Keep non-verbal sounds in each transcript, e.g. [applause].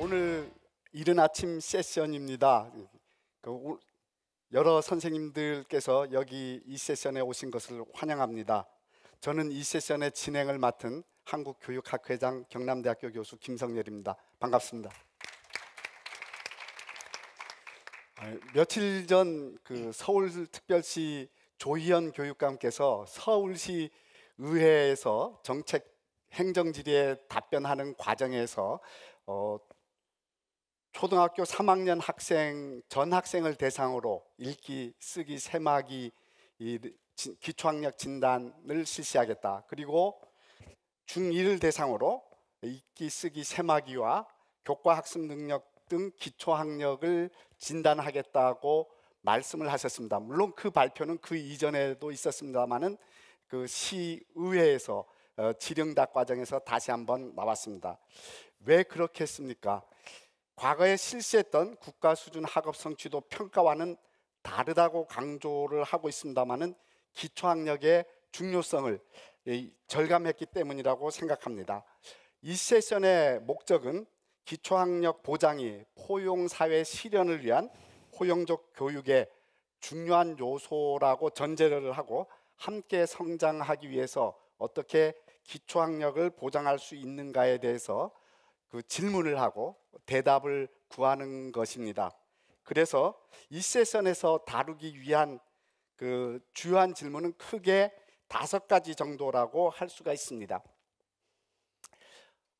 오늘 이른 아침 세션입니다. 그 여러 선생님들께서 여기 이 세션에 오신 것을 환영합니다. 저는 이 세션의 진행을 맡은 한국교육학회장 경남대학교 교수 김성열입니다. 반갑습니다. 아, 며칠 전그 서울특별시 조희연 교육감께서 서울시 의회에서 정책 행정질의에 답변하는 과정에서 어, 초등학교 3학년 학생 전 학생을 대상으로 읽기, 쓰기, 세마기 기초학력 진단을 실시하겠다. 그리고 중2를 대상으로 읽기, 쓰기, 세마기와 교과 학습 능력 등 기초학력을 진단하겠다고 말씀을 하셨습니다. 물론 그 발표는 그 이전에도 있었습니다만은 그 시의회에서 지령답 어, 과정에서 다시 한번 나왔습니다. 왜 그렇게 했습니까? 과거에 실시했던 국가 수준 학업 성취도 평가와는 다르다고 강조를 하고 있습니다만은 기초학력의 중요성을 절감했기 때문이라고 생각합니다. 이 세션의 목적은 기초학력 보장이 포용사회 실현을 위한 포용적 교육의 중요한 요소라고 전제를 하고 함께 성장하기 위해서 어떻게 기초학력을 보장할 수 있는가에 대해서 그 질문을 하고 대답을 구하는 것입니다. 그래서 이 세션에서 다루기 위한 그 주요한 질문은 크게 다섯 가지 정도라고 할 수가 있습니다.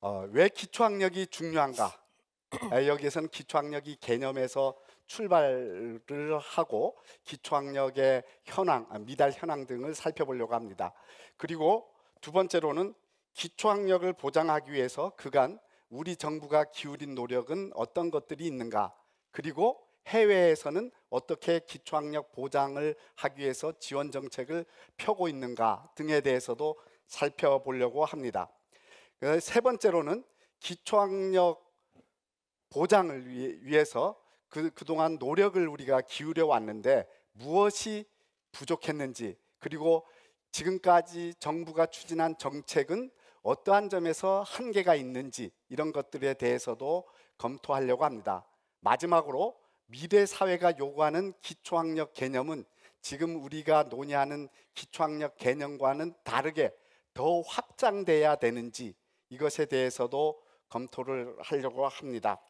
어, 왜 기초학력이 중요한가? 여기에서는 기초학력이 개념에서 출발을 하고 기초학력의 현황, 아, 미달 현황 등을 살펴보려고 합니다. 그리고 두 번째로는 기초학력을 보장하기 위해서 그간 우리 정부가 기울인 노력은 어떤 것들이 있는가 그리고 해외에서는 어떻게 기초학력 보장을 하기 위해서 지원 정책을 펴고 있는가 등에 대해서도 살펴보려고 합니다. 그 세 번째로는 기초학력 보장을 위해서 그, 그동안 노력을 우리가 기울여 왔는데 무엇이 부족했는지 그리고 지금까지 정부가 추진한 정책은 어떠한 점에서 한계가 있는지 이런 것들에 대해서도 검토하려고 합니다. 마지막으로 미래 사회가 요구하는 기초학력 개념은 지금 우리가 논의하는 기초학력 개념과는 다르게 더 확장돼야 되는지 이것에 대해서도 검토를 하려고 합니다.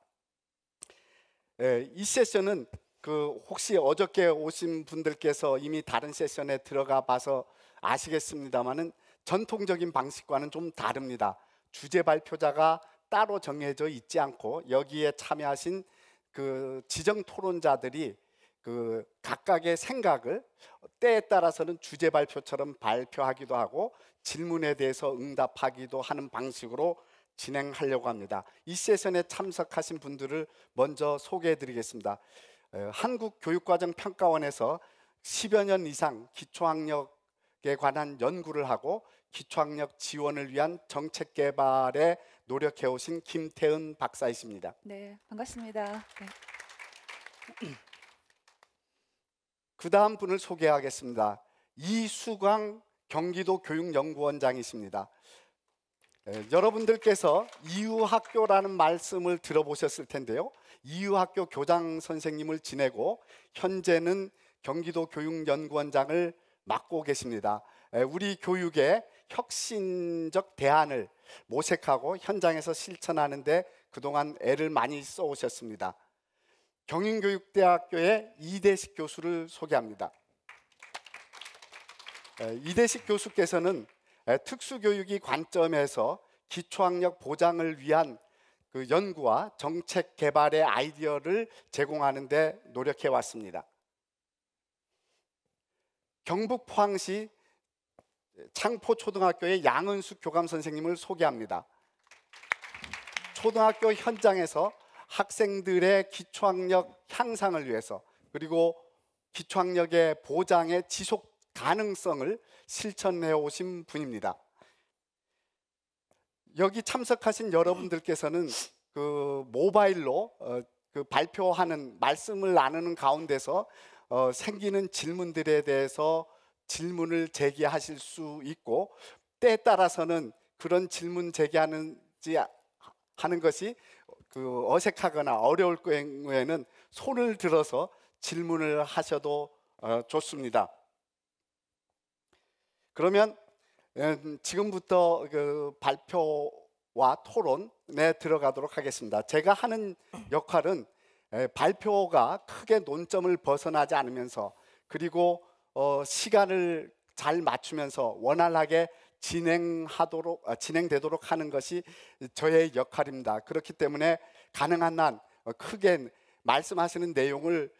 이 세션은 그 혹시 어저께 오신 분들께서 이미 다른 세션에 들어가 봐서 아시겠습니다만은 전통적인 방식과는 좀 다릅니다. 주제 발표자가 따로 정해져 있지 않고 여기에 참여하신 그 지정 토론자들이 그 각각의 생각을 때에 따라서는 주제 발표처럼 발표하기도 하고 질문에 대해서 응답하기도 하는 방식으로 진행하려고 합니다. 이 세션에 참석하신 분들을 먼저 소개해 드리겠습니다. 한국교육과정평가원에서 10여 년 이상 기초학력에 관한 연구를 하고 기초학력 지원을 위한 정책 개발에 노력해 오신 김태은 박사이십니다. 네, 반갑습니다. 네. [clears throat] 그 다음 분을 소개하겠습니다. 이수광 경기도 교육연구원장이십니다. 네, 여러분들께서 이유학교라는 말씀을 들어보셨을 텐데요. 이유학교 교장 선생님을 지내고 현재는 경기도 교육연구원장을 맡고 계십니다. 네, 우리 교육에 혁신적 대안을 모색하고 현장에서 실천하는데 그동안 애를 많이 써 오셨습니다. 경인교육대학교의 이대식 교수를 소개합니다. 이대식 교수께서는 특수교육이 관점에서 기초학력 보장을 위한 그 연구와 정책 개발의 아이디어를 제공하는 데 노력해 왔습니다. 경북 포항시 창포초등학교의 양은숙 교감 선생님을 소개합니다. 초등학교 현장에서 학생들의 기초학력 향상을 위해서 그리고 기초학력의 보장의 지속 가능성을 실천해 오신 분입니다. 여기 참석하신 여러분들께서는 그 모바일로 어, 그 발표하는 말씀을 나누는 가운데서 어, 생기는 질문들에 대해서 질문을 제기하실 수 있고 때에 따라서는 그런 질문 제기하는지 하는 것이 그 어색하거나 어려울 경우에는 손을 들어서 질문을 하셔도 어, 좋습니다. 그러면 음, 지금부터 그 발표와 토론에 들어가도록 하겠습니다. 제가 하는 역할은 발표가 크게 논점을 벗어나지 않으면서 그리고 어, 시간을 잘 맞추면서 원활하게 진행하도록 아, 진행되도록 하는 것이 저의 역할입니다. 그렇기 때문에 가능한 한 어, 크게 말씀하시는 내용을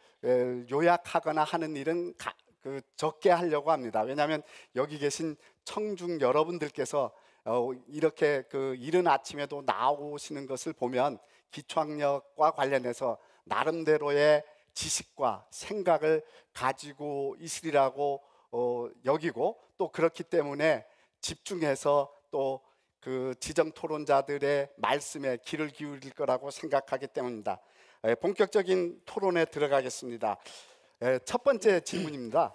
요약하거나 하는 일은 가, 그 적게 하려고 합니다. 왜냐하면 여기 계신 청중 여러분들께서 어, 이렇게 그 이른 아침에도 나오시는 것을 보면 기초학력과 관련해서 나름대로의 지식과 생각을 가지고 있으리라고 어, 여기고 또 그렇기 때문에 집중해서 또 그 지정 토론자들의 말씀에 귀를 기울일 거라고 생각하기 때문입니다. 에, 예, 본격적인 토론에 들어가겠습니다. 에, 예, 첫 번째 질문입니다.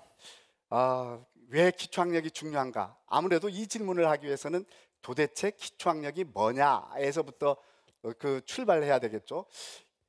아, 왜 기초학력이 중요한가? 아무래도 이 질문을 하기 위해서는 도대체 기초학력이 뭐냐에서부터 어, 그 출발해야 되겠죠.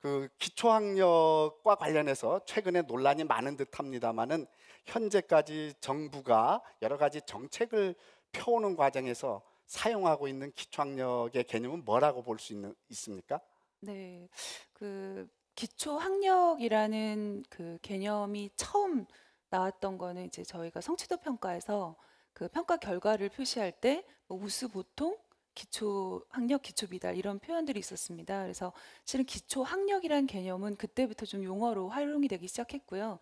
그 기초학력과 관련해서 최근에 논란이 많은 듯합니다만은 현재까지 정부가 여러 가지 정책을 펴오는 과정에서 사용하고 있는 기초학력의 개념은 뭐라고 볼 수있습니까 네, 그 기초학력이라는 그 개념이 처음 나왔던 거는 이제 저희가 성취도 평가에서 그 평가 결과를 표시할 때 뭐 우수 보통 기초 학력, 기초 미달 이런 표현들이 있었습니다. 그래서 실은 기초 학력이란 개념은 그때부터 좀 용어로 활용이 되기 시작했고요.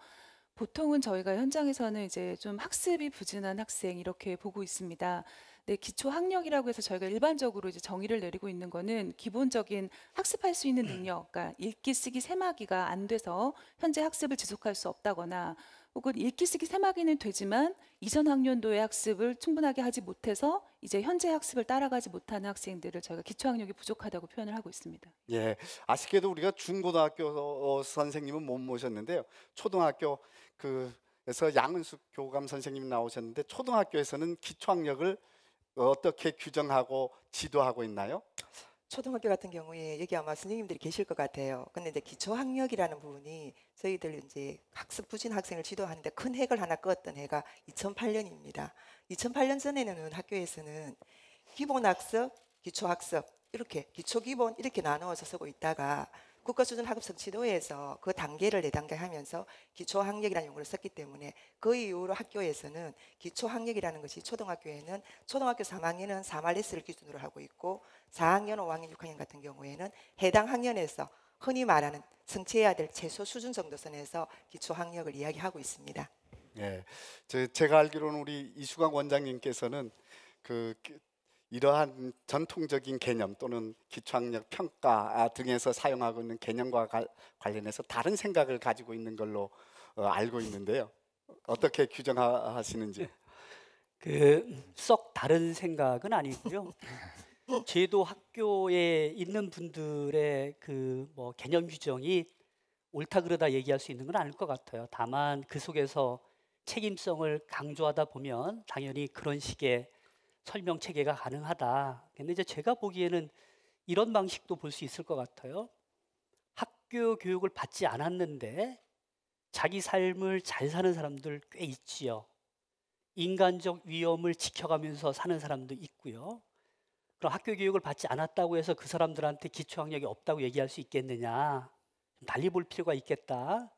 보통은 저희가 현장에서는 이제 좀 학습이 부진한 학생 이렇게 보고 있습니다. 네, 기초 학력이라고 해서 저희가 일반적으로 이제 정의를 내리고 있는 거는 기본적인 학습할 수 있는 능력, 그러니까 읽기, 쓰기, 세마기가 안 돼서 현재 학습을 지속할 수 없다거나 혹은 읽기 쓰기 새마귀는 되지만 이전 학년도의 학습을 충분하게 하지 못해서 이제 현재 학습을 따라가지 못하는 학생들을 저희가 기초학력이 부족하다고 표현을 하고 있습니다. 예, 아쉽게도 우리가 중고등학교 선생님은 못 모셨는데요. 초등학교 그에서 양은숙 교감 선생님 나오셨는데 초등학교에서는 기초학력을 어떻게 규정하고 지도하고 있나요? 초등학교 같은 경우에 여기 아마 선생님들이 계실 것 같아요. 근데 이제 기초 학력이라는 부분이 저희들 이제 학습 부진 학생을 지도하는데 큰 핵을 하나 끄었던 해가 2008년입니다. 2008년 전에는 학교에서는 기본 학습, 기초 학습 이렇게 기초 기본 이렇게 나누어서 쓰고 있다가 국가수준 학업성 취도에서그 단계를 네 단계 하면서 기초학력이라는 용어를 썼기 때문에 그 이후로 학교에서는 기초학력이라는 것이 초등학교에는 초등학교 3학년은 3알 레스를 기준으로 하고 있고 4학년, 5학년, 6학년 같은 경우에는 해당 학년에서 흔히 말하는 성취해야 될 최소 수준 정도 선에서 기초학력을 이야기하고 있습니다. 네, 제가 알기로는 우리 이수강 원장님께서는 그 이러한 전통적인 개념 또는 기초학력 평가 등에서 사용하고 있는 개념과 관련해서 다른 생각을 가지고 있는 걸로 어, 알고 있는데요. 어떻게 규정하시는지? 네. 그썩 다른 생각은 아니고요. [laughs] 제도 학교에 있는 분들의 그 뭐 개념 규정이 옳다 그르다 얘기할 수 있는 건 아닐 것 같아요. 다만 그 속에서 책임성을 강조하다 보면 당연히 그런 식의 설명 체계가 가능하다. 근데 이제 제가 보기에는 이런 방식도 볼 수 있을 것 같아요. 학교 교육을 받지 않았는데 자기 삶을 잘 사는 사람들 꽤 있지요. 인간적 위험을 지켜가면서 사는 사람도 있고요. 그럼 학교 교육을 받지 않았다고 해서 그 사람들한테 기초학력이 없다고 얘기할 수 있겠느냐. 좀 달리 볼 필요가 있겠다.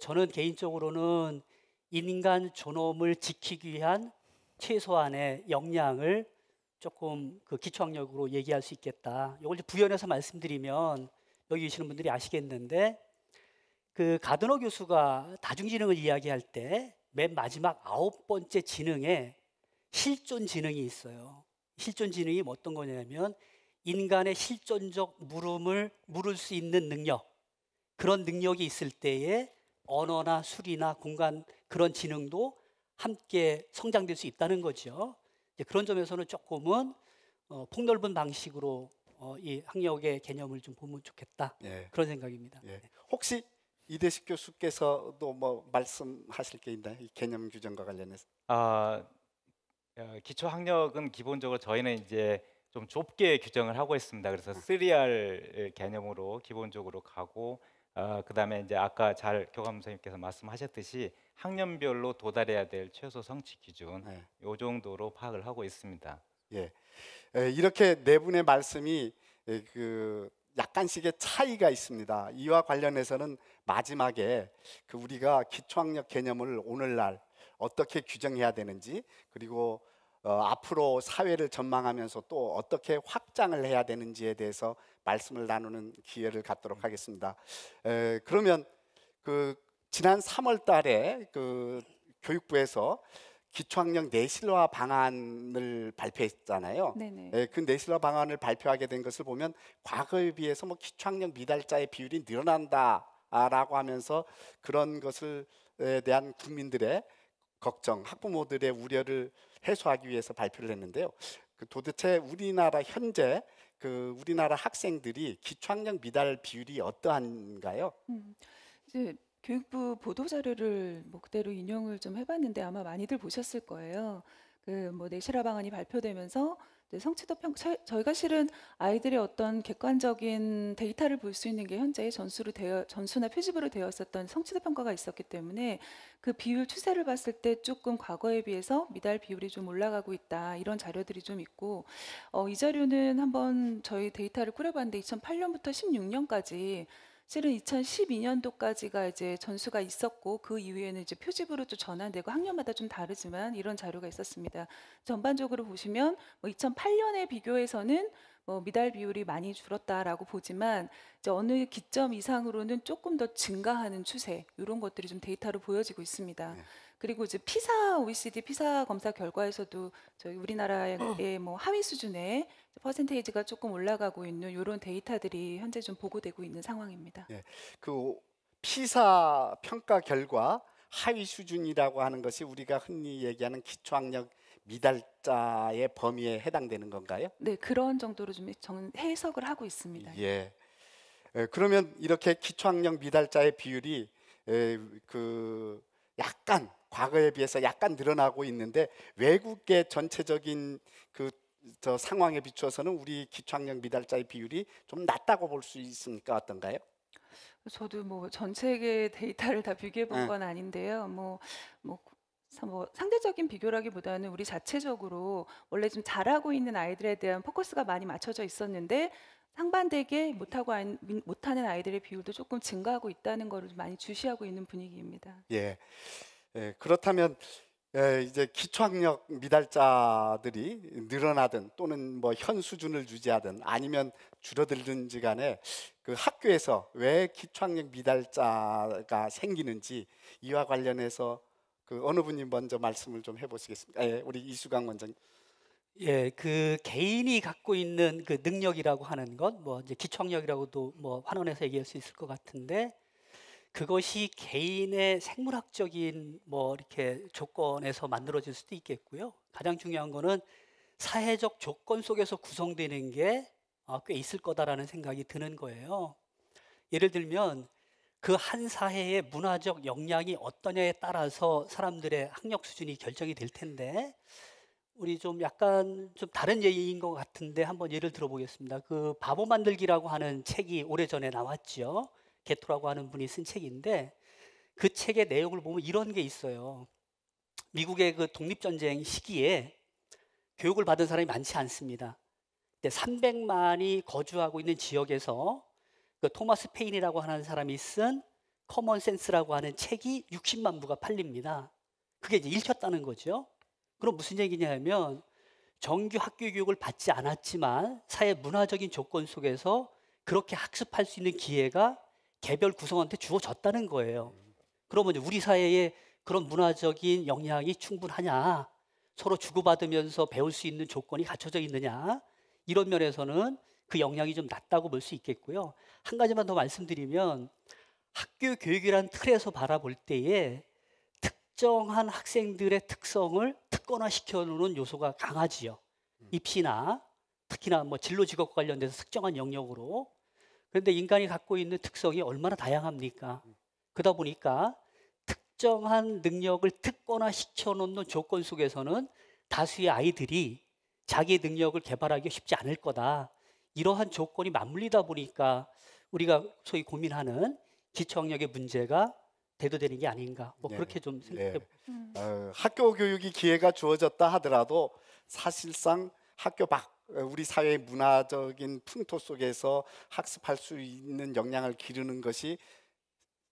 저는 개인적으로는 인간 존엄을 지키기 위한 최소한의 역량을 조금 그 기초학력으로 얘기할 수 있겠다. 이걸 부연해서 말씀드리면 여기 계시는 분들이 아시겠는데 그 가드너 교수가 다중지능을 이야기할 때 맨 마지막 아홉 번째 지능에 실존 지능이 있어요. 실존 지능이 뭐 어떤 거냐면 인간의 실존적 물음을 물을 수 있는 능력 그런 능력이 있을 때에 언어나 수리나 공간 그런 지능도 함께 성장될 수 있다는 거죠. 그런 점에서는 조금은 어, 폭넓은 방식으로 어, 이 학력의 개념을 좀 보면 좋겠다 예. 그런 생각입니다. 예. 혹시 이대식 교수께서도 뭐 말씀하실 게 있나요? 이 개념 규정과 관련해서? 아 기초 학력은 기본적으로 저희는 이제 좀 좁게 규정을 하고 있습니다. 그래서 3R 음. 개념으로 기본적으로 가고 어, 그다음에 이제 아까 잘 교감 선생님께서 말씀하셨듯이 학년별로 도달해야 될 최소 성취 기준 네. 요 정도로 파악을 하고 있습니다. 예, 이렇게 네 분의 말씀이 그 약간씩의 차이가 있습니다. 이와 관련해서는 마지막에 그 우리가 기초학력 개념을 오늘날 어떻게 규정해야 되는지 그리고 어, 앞으로 사회를 전망하면서 또 어떻게 확장을 해야 되는지에 대해서 말씀을 나누는 기회를 갖도록 하겠습니다. 에, 그러면 그 지난 3월 달에 그 교육부에서 기초학력 내실화 방안을 발표했잖아요. 네네. 예, 그 내실화 방안을 발표하게 된 것을 보면 과거에 비해서 뭐 기초학력 미달자의 비율이 늘어난다라고 하면서 그런 것을 에 대한 국민들의 걱정, 학부모들의 우려를 해소하기 위해서 발표를 했는데요. 그 도대체 우리나라 현재 그 우리나라 학생들이 기초학력 미달 비율이 어떠한가요? 음, 이제 교육부 보도자료를 목대로 뭐 인용을 좀 해봤는데 아마 많이들 보셨을 거예요. 그 뭐 내실화 방안이 발표되면서 성취도 평 저희가 실은 아이들의 어떤 객관적인 데이터를 볼 수 있는 게현재 전수로 되어 전수나 표집으로 되어 었던 성취도 평가가 있었기 때문에 그 비율 추세를 봤을 때 조금 과거에 비해서 미달 비율이 좀 올라가고 있다 이런 자료들이 좀 있고 어, 이 자료는 한번 저희 데이터를 꾸려봤는데 2008년부터 16년까지 실은 2012년도까지가 이제 전수가 있었고 그 이후에는 이제 표집으로 또 전환되고 학년마다 좀 다르지만 이런 자료가 있었습니다. 전반적으로 보시면 뭐 2008년에 비교해서는 뭐 미달 비율이 많이 줄었다라고 보지만 이제 어느 기점 이상으로는 조금 더 증가하는 추세 이런 것들이 좀 데이터로 보여지고 있습니다. 네. 그리고 이제 피사 OECD 피사 검사 결과에서도 저희 우리나라의 음. 예, 뭐 하위 수준의 퍼센테이지가 조금 올라가고 있는 이런 데이터들이 현재 좀 보고되고 있는 상황입니다. 예, 그 피사 평가 결과 하위 수준이라고 하는 것이 우리가 흔히 얘기하는 기초학력 미달자의 범위에 해당되는 건가요? 네, 그런 정도로 좀 정, 해석을 하고 있습니다. 예. 에, 예, 그러면 이렇게 기초학력 미달자의 비율이 에, 예, 그 약간 과거에 비해서 약간 늘어나고 있는데 외국계 전체적인 그저 상황에 비추어서는 우리 기초학력 미달자의 비율이 좀 낮다고 볼 수 있습니까 어떤가요? 저도 뭐 전체의 데이터를 다 비교해 본건 네. 아닌데요. 뭐, 뭐, 뭐 상대적인 비교라기보다는 우리 자체적으로 원래 좀 잘하고 있는 아이들에 대한 포커스가 많이 맞춰져 있었는데 상반되게 못하고 안, 못하는 아이들의 비율도 조금 증가하고 있다는 것을 많이 주시하고 있는 분위기입니다. 예. 예, 그렇다면 예, 이제 기초학력 미달자들이 늘어나든 또는 뭐 현 수준을 유지하든 아니면 줄어들든지 간에 그 학교에서 왜 기초학력 미달자가 생기는지 이와 관련해서 그 어느 분이 먼저 말씀을 좀해보시겠습니까 예, 우리 이수강 원장님. 예, 그 개인이 갖고 있는 그 능력이라고 하는 것, 뭐 이제 기초학력이라고도 뭐 환원해서 얘기할 수 있을 것 같은데 그것이 개인의 생물학적인 뭐 이렇게 조건에서 만들어질 수도 있겠고요. 가장 중요한 거는 사회적 조건 속에서 구성되는 게꽤 어, 있을 거다라는 생각이 드는 거예요. 예를 들면 그 한 사회의 문화적 역량이 어떠냐에 따라서 사람들의 학력 수준이 결정이 될 텐데 우리 좀 약간 좀 다른 예인 것 같은데 한번 예를 들어보겠습니다. 그 바보 만들기라고 하는 책이 오래전에 나왔지요. 게토라고 하는 분이 쓴 책인데 그 책의 내용을 보면 이런 게 있어요. 미국의 그 독립전쟁 시기에 교육을 받은 사람이 많지 않습니다. 300만이 거주하고 있는 지역에서 그 토마스 페인이라고 하는 사람이 쓴 커먼 센스라고 하는 책이 60만 부가 팔립니다. 그게 이제 읽혔다는 거죠. 그럼 무슨 얘기냐면 정규 학교 교육을 받지 않았지만 사회 문화적인 조건 속에서 그렇게 학습할 수 있는 기회가 개별 구성원한테 주어졌다는 거예요. 그러면 우리 사회에 그런 문화적인 영향이 충분하냐? 서로 주고받으면서 배울 수 있는 조건이 갖춰져 있느냐? 이런 면에서는 그 영향이 좀 낮다고 볼 수 있겠고요. 한 가지만 더 말씀드리면 학교 교육이란 틀에서 바라볼 때에 특정한 학생들의 특성을 특권화시켜 놓는 요소가 강하지요. 입시나 특히나 뭐 진로 직업 관련돼서 특정한 영역으로 그런데 인간이 갖고 있는 특성이 얼마나 다양합니까? 그러다 보니까 특정한 능력을 특권화 시켜놓는 조건 속에서는 다수의 아이들이 자기 능력을 개발하기 쉽지 않을 거다. 이러한 조건이 맞물리다 보니까 우리가 소위 고민하는 기초청력의 문제가 대두되는 게 아닌가. 뭐 네. 그렇게 좀 생각해. 네. 음. 어, 학교 교육이 기회가 주어졌다 하더라도 사실상 학교 밖 우리 사회의 문화적인 풍토 속에서 학습할 수 있는 역량을 기르는 것이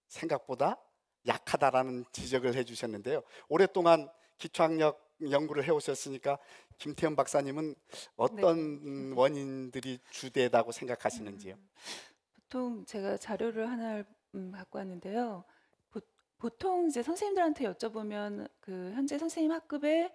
생각보다 약하다라는 지적을 해주셨는데요. 오랫동안 기초학력 연구를 해오셨으니까 김태현 박사님은 어떤 네. 원인들이 주되다고 생각하시는지요? 음, 보통 제가 자료를 하나 음, 갖고 왔는데요. 보통 이제 선생님들한테 여쭤보면 그 현재 선생님 학급에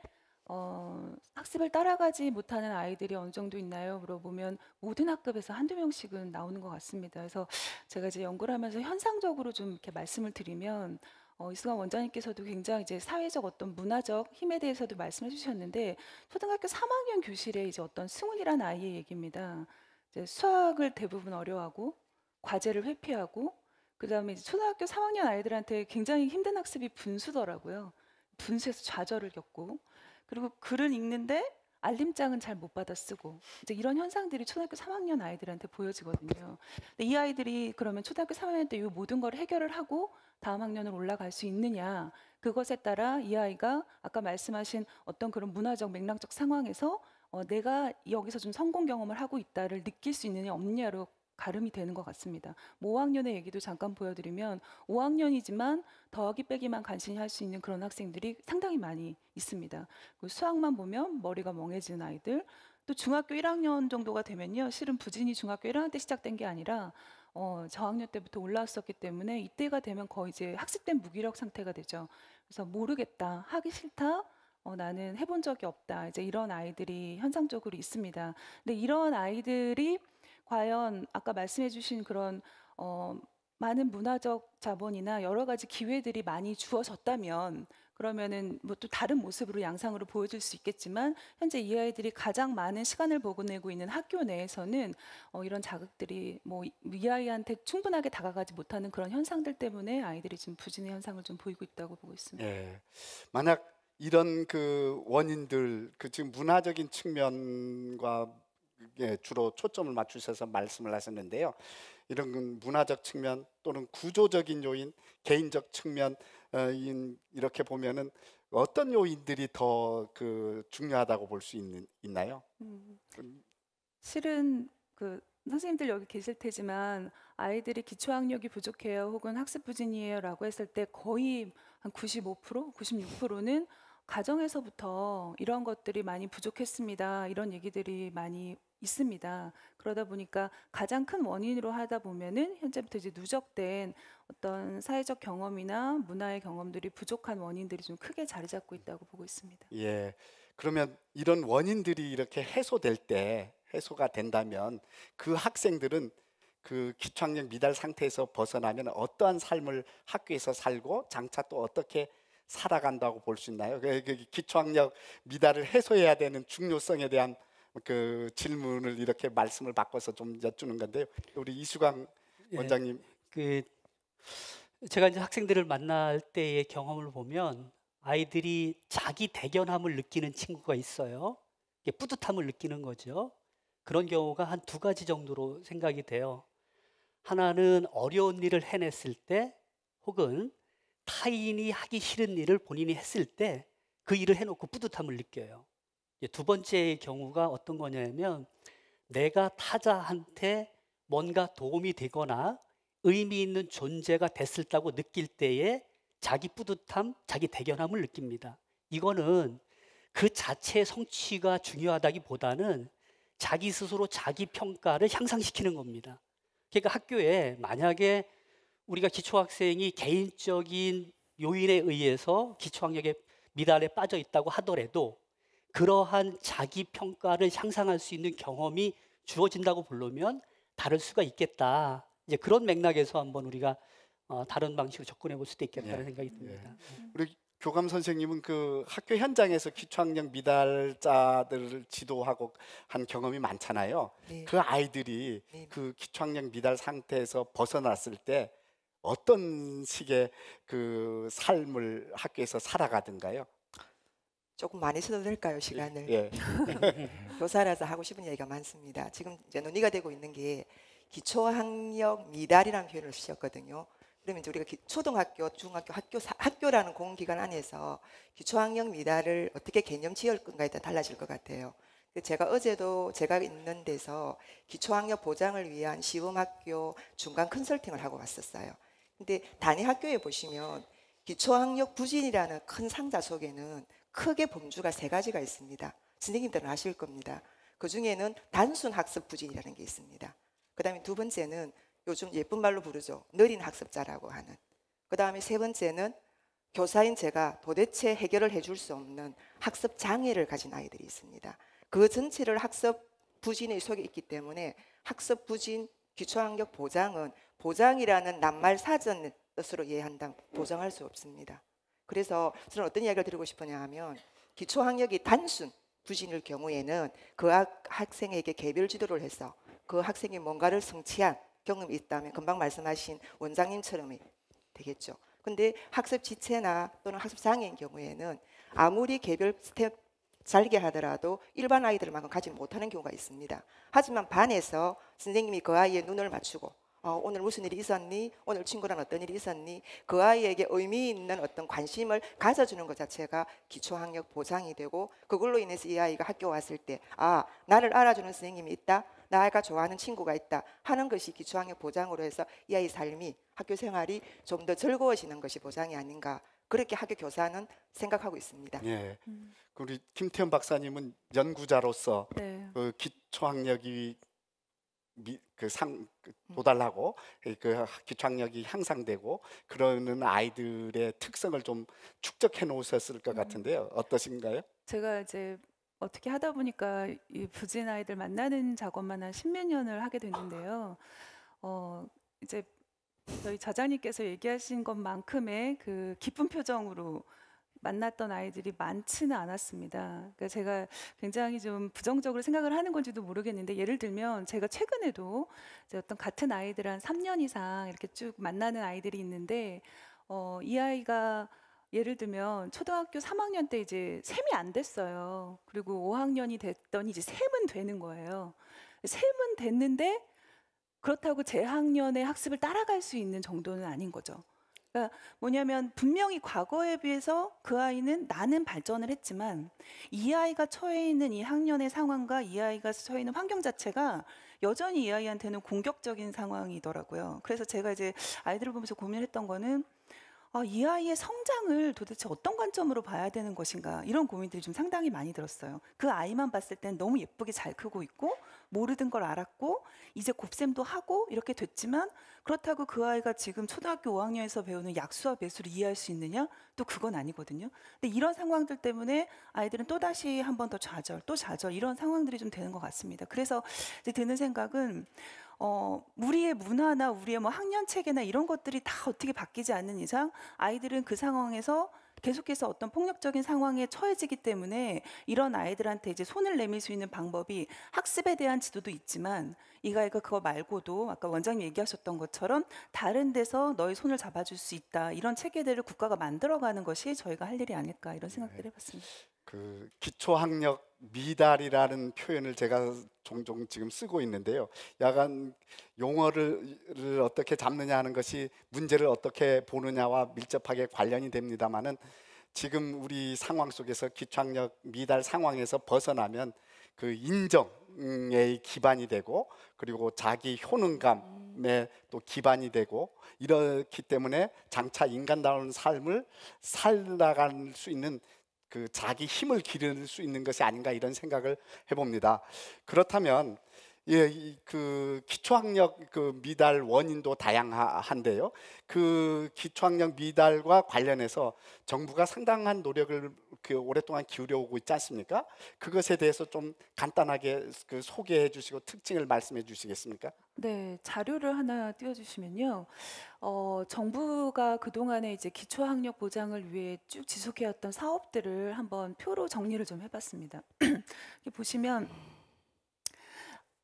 어, 학습을 따라가지 못하는 아이들이 어느 정도 있나요? 물어보면 모든 학급에서 한두 명씩은 나오는 것 같습니다. 그래서 제가 이제 연구를 하면서 현상적으로 좀 이렇게 말씀을 드리면 어, 이승환 원장님께서도 굉장히 이제 사회적 어떤 문화적 힘에 대해서도 말씀해 주셨는데 초등학교 3학년 교실에 이제 어떤 승훈이란 아이의 얘기입니다. 이제 수학을 대부분 어려워하고 과제를 회피하고 그다음에 이제 초등학교 3학년 아이들한테 굉장히 힘든 학습이 분수더라고요. 분수에서 좌절을 겪고 그리고 글은 읽는데 알림장은 잘 못 받아 쓰고 이제 이런 현상들이 초등학교 3학년 아이들한테 보여지거든요. 근데 이 아이들이 그러면 초등학교 3학년 때 이 모든 걸 해결을 하고 다음 학년으로 올라갈 수 있느냐 그것에 따라 이 아이가 아까 말씀하신 어떤 그런 문화적 맥락적 상황에서 어, 내가 여기서 좀 성공 경험을 하고 있다를 느낄 수 있느냐 없느냐로 가름이 되는 것 같습니다. 뭐 5학년의 얘기도 잠깐 보여드리면 5학년이지만 더하기 빼기만 간신히 할 수 있는 그런 학생들이 상당히 많이 있습니다. 그 수학만 보면 머리가 멍해지는 아이들, 또 중학교 1학년 정도가 되면요. 실은 부진이 중학교 1학년 때 시작된 게 아니라 어, 저학년 때부터 올라왔었기 때문에 이때가 되면 거의 이제 학습된 무기력 상태가 되죠. 그래서 모르겠다, 하기 싫다, 어, 나는 해본 적이 없다. 이제 이런 아이들이 현상적으로 있습니다. 근데 이런 아이들이 과연 아까 말씀해 주신 그런 어, 많은 문화적 자본이나 여러 가지 기회들이 많이 주어졌다면 그러면은 뭐또 다른 모습으로 양상으로 보여질 수 있겠지만 현재 이 아이들이 가장 많은 시간을 보내고 고 있는 학교 내에서는 어, 이런 자극들이 뭐 이 아이한테 충분하게 다가가지 못하는 그런 현상들 때문에 아이들이 지금 부진의 현상을 좀 보이고 있다고 보고 있습니다. 예. 만약 이런 그 원인들 그 지금 문화적인 측면과 예, 주로 초점을 맞추셔서 말씀을 하셨는데요. 이런 문화적 측면 또는 구조적인 요인, 개인적 측면 어, 이렇게 보면은 어떤 요인들이 더그 중요하다고 볼 수 있나요? 음, 실은 그 선생님들 여기 계실 테지만 아이들이 기초 학력이 부족해요 혹은 학습 부진이에요라고 했을 때 거의 한 95%, 96%는 가정에서부터 이런 것들이 많이 부족했습니다. 이런 얘기들이 많이 있습니다. 그러다 보니까 가장 큰 원인으로 하다 보면은 현재부터 이제 누적된 어떤 사회적 경험이나 문화의 경험들이 부족한 원인들이 좀 크게 자리 잡고 있다고 보고 있습니다. 예. 그러면 이런 원인들이 이렇게 해소될 때 해소가 된다면 그 학생들은 그 기초학력 미달 상태에서 벗어나면 어떠한 삶을 학교에서 살고 장차 또 어떻게 살아간다고 볼 수 있나요? 그, 그 기초학력 미달을 해소해야 되는 중요성에 대한 그 질문을 이렇게 말씀을 바꿔서 좀 여쭈는 건데요. 우리 이수강 예. 원장님, 그 제가 이제 학생들을 만날 때의 경험을 보면 아이들이 자기 대견함을 느끼는 친구가 있어요. 뿌듯함을 느끼는 거죠. 그런 경우가 한 두 가지 정도로 생각이 돼요. 하나는 어려운 일을 해냈을 때 혹은 타인이 하기 싫은 일을 본인이 했을 때 그 일을 해놓고 뿌듯함을 느껴요. 두 번째의 경우가 어떤 거냐면 내가 타자한테 뭔가 도움이 되거나 의미 있는 존재가 됐을다고 느낄 때에 자기 뿌듯함, 자기 대견함을 느낍니다. 이거는 그 자체의 성취가 중요하다기보다는 자기 스스로 자기 평가를 향상시키는 겁니다. 그러니까 학교에 만약에 우리가 기초학생이 개인적인 요인에 의해서 기초학력에 미달에 빠져 있다고 하더라도 그러한 자기 평가를 향상할 수 있는 경험이 주어진다고 보려면 다를 수가 있겠다. 이제 그런 맥락에서 한번 우리가 어, 다른 방식으로 접근해 볼 수도 있겠다는 예. 생각이 듭니다. 예. 음. 우리 교감 선생님은 그 학교 현장에서 기초학력 미달자들을 지도하고 한 경험이 많잖아요. 네. 그 아이들이 네. 그 기초학력 미달 상태에서 벗어났을 때 어떤 식의 그 삶을 학교에서 살아가든가요? 조금 많이 써도 될까요 시간을? 예. 교사라서 [laughs] 하고 싶은 얘기가 많습니다. 지금 이제 논의가 되고 있는 게 기초학력 미달이라는 표현을 쓰셨거든요. 그러면 이제 우리가 초등학교, 중학교, 학교, 사, 학교라는 공기관 안에서 기초학력 미달을 어떻게 개념 지을 건가에 따라 달라질 것 같아요. 제가 어제도 제가 있는 데서 기초학력 보장을 위한 시범학교 중간 컨설팅을 하고 왔었어요. 근데 단위 학교에 보시면 기초학력 부진이라는 큰 상자 속에는 크게 범주가 세 가지가 있습니다. 선생님들은 아실 겁니다. 그 중에는 단순 학습 부진이라는 게 있습니다. 그 다음에 두 번째는 요즘 예쁜 말로 부르죠. 느린 학습자라고 하는. 그 다음에 세 번째는 교사인 제가 도대체 해결을 해줄 수 없는 학습 장애를 가진 아이들이 있습니다. 그 전체를 학습 부진의 속에 있기 때문에 학습 부진 기초학력 보장은 보장이라는 낱말 사전 뜻으로 이해한다 보장할 수 없습니다. 그래서 저는 어떤 이야기를 드리고 싶으냐 하면 기초 학력이 단순 부진일 경우에는 그 학생에게 개별 지도를 해서 그 학생이 뭔가를 성취한 경험이 있다면 금방 말씀하신 원장님처럼 되겠죠. 근데 학습 지체나 또는 학습 장애인 경우에는 아무리 개별 스텝 잘게 하더라도 일반 아이들만큼 가지 못하는 경우가 있습니다. 하지만 반에서 선생님이 그 아이의 눈을 맞추고 어, 오늘 무슨 일이 있었니? 오늘 친구랑 어떤 일이 있었니? 그 아이에게 의미 있는 어떤 관심을 가져주는 것 자체가 기초학력 보장이 되고 그걸로 인해서 이 아이가 학교 왔을 때 아, 나를 알아주는 선생님이 있다. 나가 좋아하는 친구가 있다 하는 것이 기초학력 보장으로 해서 이 아이 삶이 학교 생활이 좀 더 즐거워지는 것이 보장이 아닌가 그렇게 학교 교사는 생각하고 있습니다. 예. 음. 그 우리 김태현 박사님은 연구자로서 네. 그 기초학력이 그상 그 도달하고 그 기초학력이 향상되고 그러는 아이들의 특성을 좀 축적해 놓으셨을 것 음. 같은데요. 어떠신가요? 제가 이제 어떻게 하다 보니까 이 부진 아이들 만나는 작업만 한 십몇 년을 하게 됐는데요. 어 이제 저희 자장님께서 얘기하신 것만큼의 그 기쁜 표정으로 만났던 아이들이 많지는 않았습니다. 그러니까 제가 굉장히 좀 부정적으로 생각을 하는 건지도 모르겠는데 예를 들면 제가 최근에도 이제 어떤 같은 아이들 한 3년 이상 이렇게 쭉 만나는 아이들이 있는데 어, 이 아이가 예를 들면 초등학교 3학년 때 이제 셈이 안 됐어요. 그리고 5학년이 됐더니 이제 셈은 되는 거예요. 셈은 됐는데 그렇다고 재학년의 학습을 따라갈 수 있는 정도는 아닌 거죠. 그러니까 뭐냐면 분명히 과거에 비해서 그 아이는 나는 발전을 했지만 이 아이가 처해 있는 이 학년의 상황과 이 아이가 처해 있는 환경 자체가 여전히 이 아이한테는 공격적인 상황이더라고요. 그래서 제가 이제 아이들을 보면서 고민했던 거는 아, 이 아이의 성장을 도대체 어떤 관점으로 봐야 되는 것인가 이런 고민들이 좀 상당히 많이 들었어요. 그 아이만 봤을 땐 너무 예쁘게 잘 크고 있고 모르던 걸 알았고 이제 곱셈도 하고 이렇게 됐지만 그렇다고 그 아이가 지금 초등학교 5학년에서 배우는 약수와 배수를 이해할 수 있느냐 또 그건 아니거든요. 근데 이런 상황들 때문에 아이들은 또 다시 한 번 더 좌절 또 좌절 이런 상황들이 좀 되는 것 같습니다. 그래서 이제 드는 생각은 어, 우리의 문화나 우리의 뭐 학년 체계나 이런 것들이 다 어떻게 바뀌지 않는 이상 아이들은 그 상황에서 계속해서 어떤 폭력적인 상황에 처해지기 때문에 이런 아이들한테 이제 손을 내밀 수 있는 방법이 학습에 대한 지도도 있지만 이가이가 그거 말고도 아까 원장님 얘기하셨던 것처럼 다른 데서 너의 손을 잡아줄 수 있다 이런 체계들을 국가가 만들어가는 것이 저희가 할 일이 아닐까 이런 생각들을 네. 해봤습니다. 그 기초학력 미달이라는 표현을 제가 종종 지금 쓰고 있는데요. 약간 용어를 어떻게 잡느냐 하는 것이 문제를 어떻게 보느냐와 밀접하게 관련이 됩니다만은 지금 우리 상황 속에서 기초학력 미달 상황에서 벗어나면 그 인정의 기반이 되고 그리고 자기 효능감에 또 기반이 되고 이렇기 때문에 장차 인간다운 삶을 살아갈 수 있는 그 자기 힘을 기를 수 있는 것이 아닌가 이런 생각을 해봅니다. 그렇다면 예, 그 기초학력 그 미달 원인도 다양한데요. 그 기초학력 미달과 관련해서 정부가 상당한 노력을 그 오랫동안 기울여 오고 있지 않습니까? 그것에 대해서 좀 간단하게 그 소개해 주시고 특징을 말씀해 주시겠습니까? 네, 자료를 하나 띄워 주시면요. 어, 정부가 그동안에 이제 기초학력 보장을 위해 쭉 지속해 왔던 사업들을 한번 표로 정리를 좀 해 봤습니다. [clears throat] 보시면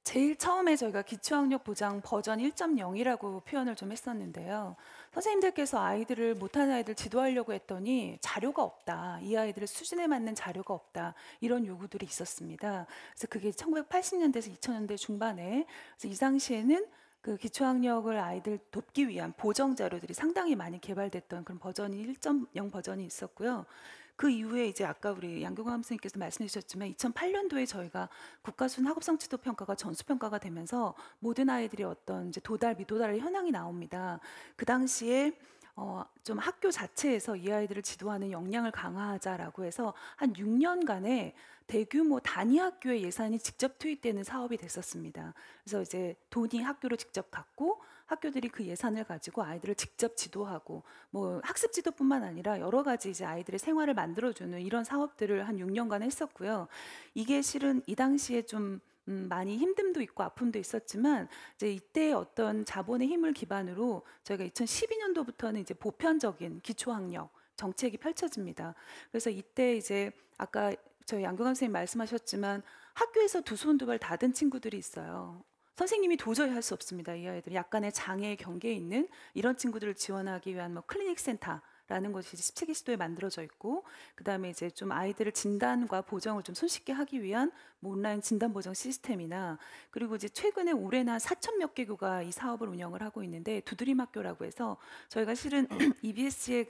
제일 처음에 저희가 기초학력 보장 버전 1.0이라고 표현을 좀 했었는데요. 선생님들께서 아이들을 못하는 아이들 지도하려고 했더니 자료가 없다. 이 아이들의 수준에 맞는 자료가 없다. 이런 요구들이 있었습니다. 그래서 그게 1980년대에서 2000년대 중반에 그래서 이 당시에는 그 기초학력을 아이들 돕기 위한 보정 자료들이 상당히 많이 개발됐던 그런 버전이 1.0 버전이 있었고요. 그 이후에 이제 아까 우리 양경화 선생님께서 말씀해 주셨지만 2008년도에 저희가 국가순 학업성취도 평가가 전수평가가 되면서 모든 아이들이 어떤 이제 도달 미도달의 현황이 나옵니다. 그 당시에 어, 좀 학교 자체에서 이 아이들을 지도하는 역량을 강화하자라고 해서 한 6년간의 대규모 단위 학교의 예산이 직접 투입되는 사업이 됐었습니다. 그래서 이제 돈이 학교로 직접 갔고 학교들이 그 예산을 가지고 아이들을 직접 지도하고 뭐 학습 지도뿐만 아니라 여러 가지 이제 아이들의 생활을 만들어주는 이런 사업들을 한 6년간 했었고요. 이게 실은 이 당시에 좀 음, 많이 힘듦도 있고 아픔도 있었지만 이제 이때 어떤 자본의 힘을 기반으로 저희가 2012년도부터는 이제 보편적인 기초학력 정책이 펼쳐집니다. 그래서 이때 이제 아까 저희 양경감 선생님 말씀하셨지만 학교에서 두 손 두 발다은 친구들이 있어요. 선생님이 도저히 할 수 없습니다. 이 아이들은 약간의 장애 경계에 있는 이런 친구들을 지원하기 위한 뭐 클리닉 센터 라는 것이 이제 17기 시도에 만들어져 있고 그다음에 이제 좀 아이들을 진단과 보정을 좀 손쉽게 하기 위한 뭐 온라인 진단 보정 시스템이나 그리고 이제 최근에 올해나 4천 몇 개교가 이 사업을 운영을 하고 있는데 두드림 학교라고 해서 저희가 실은 EBS의 [clears throat] e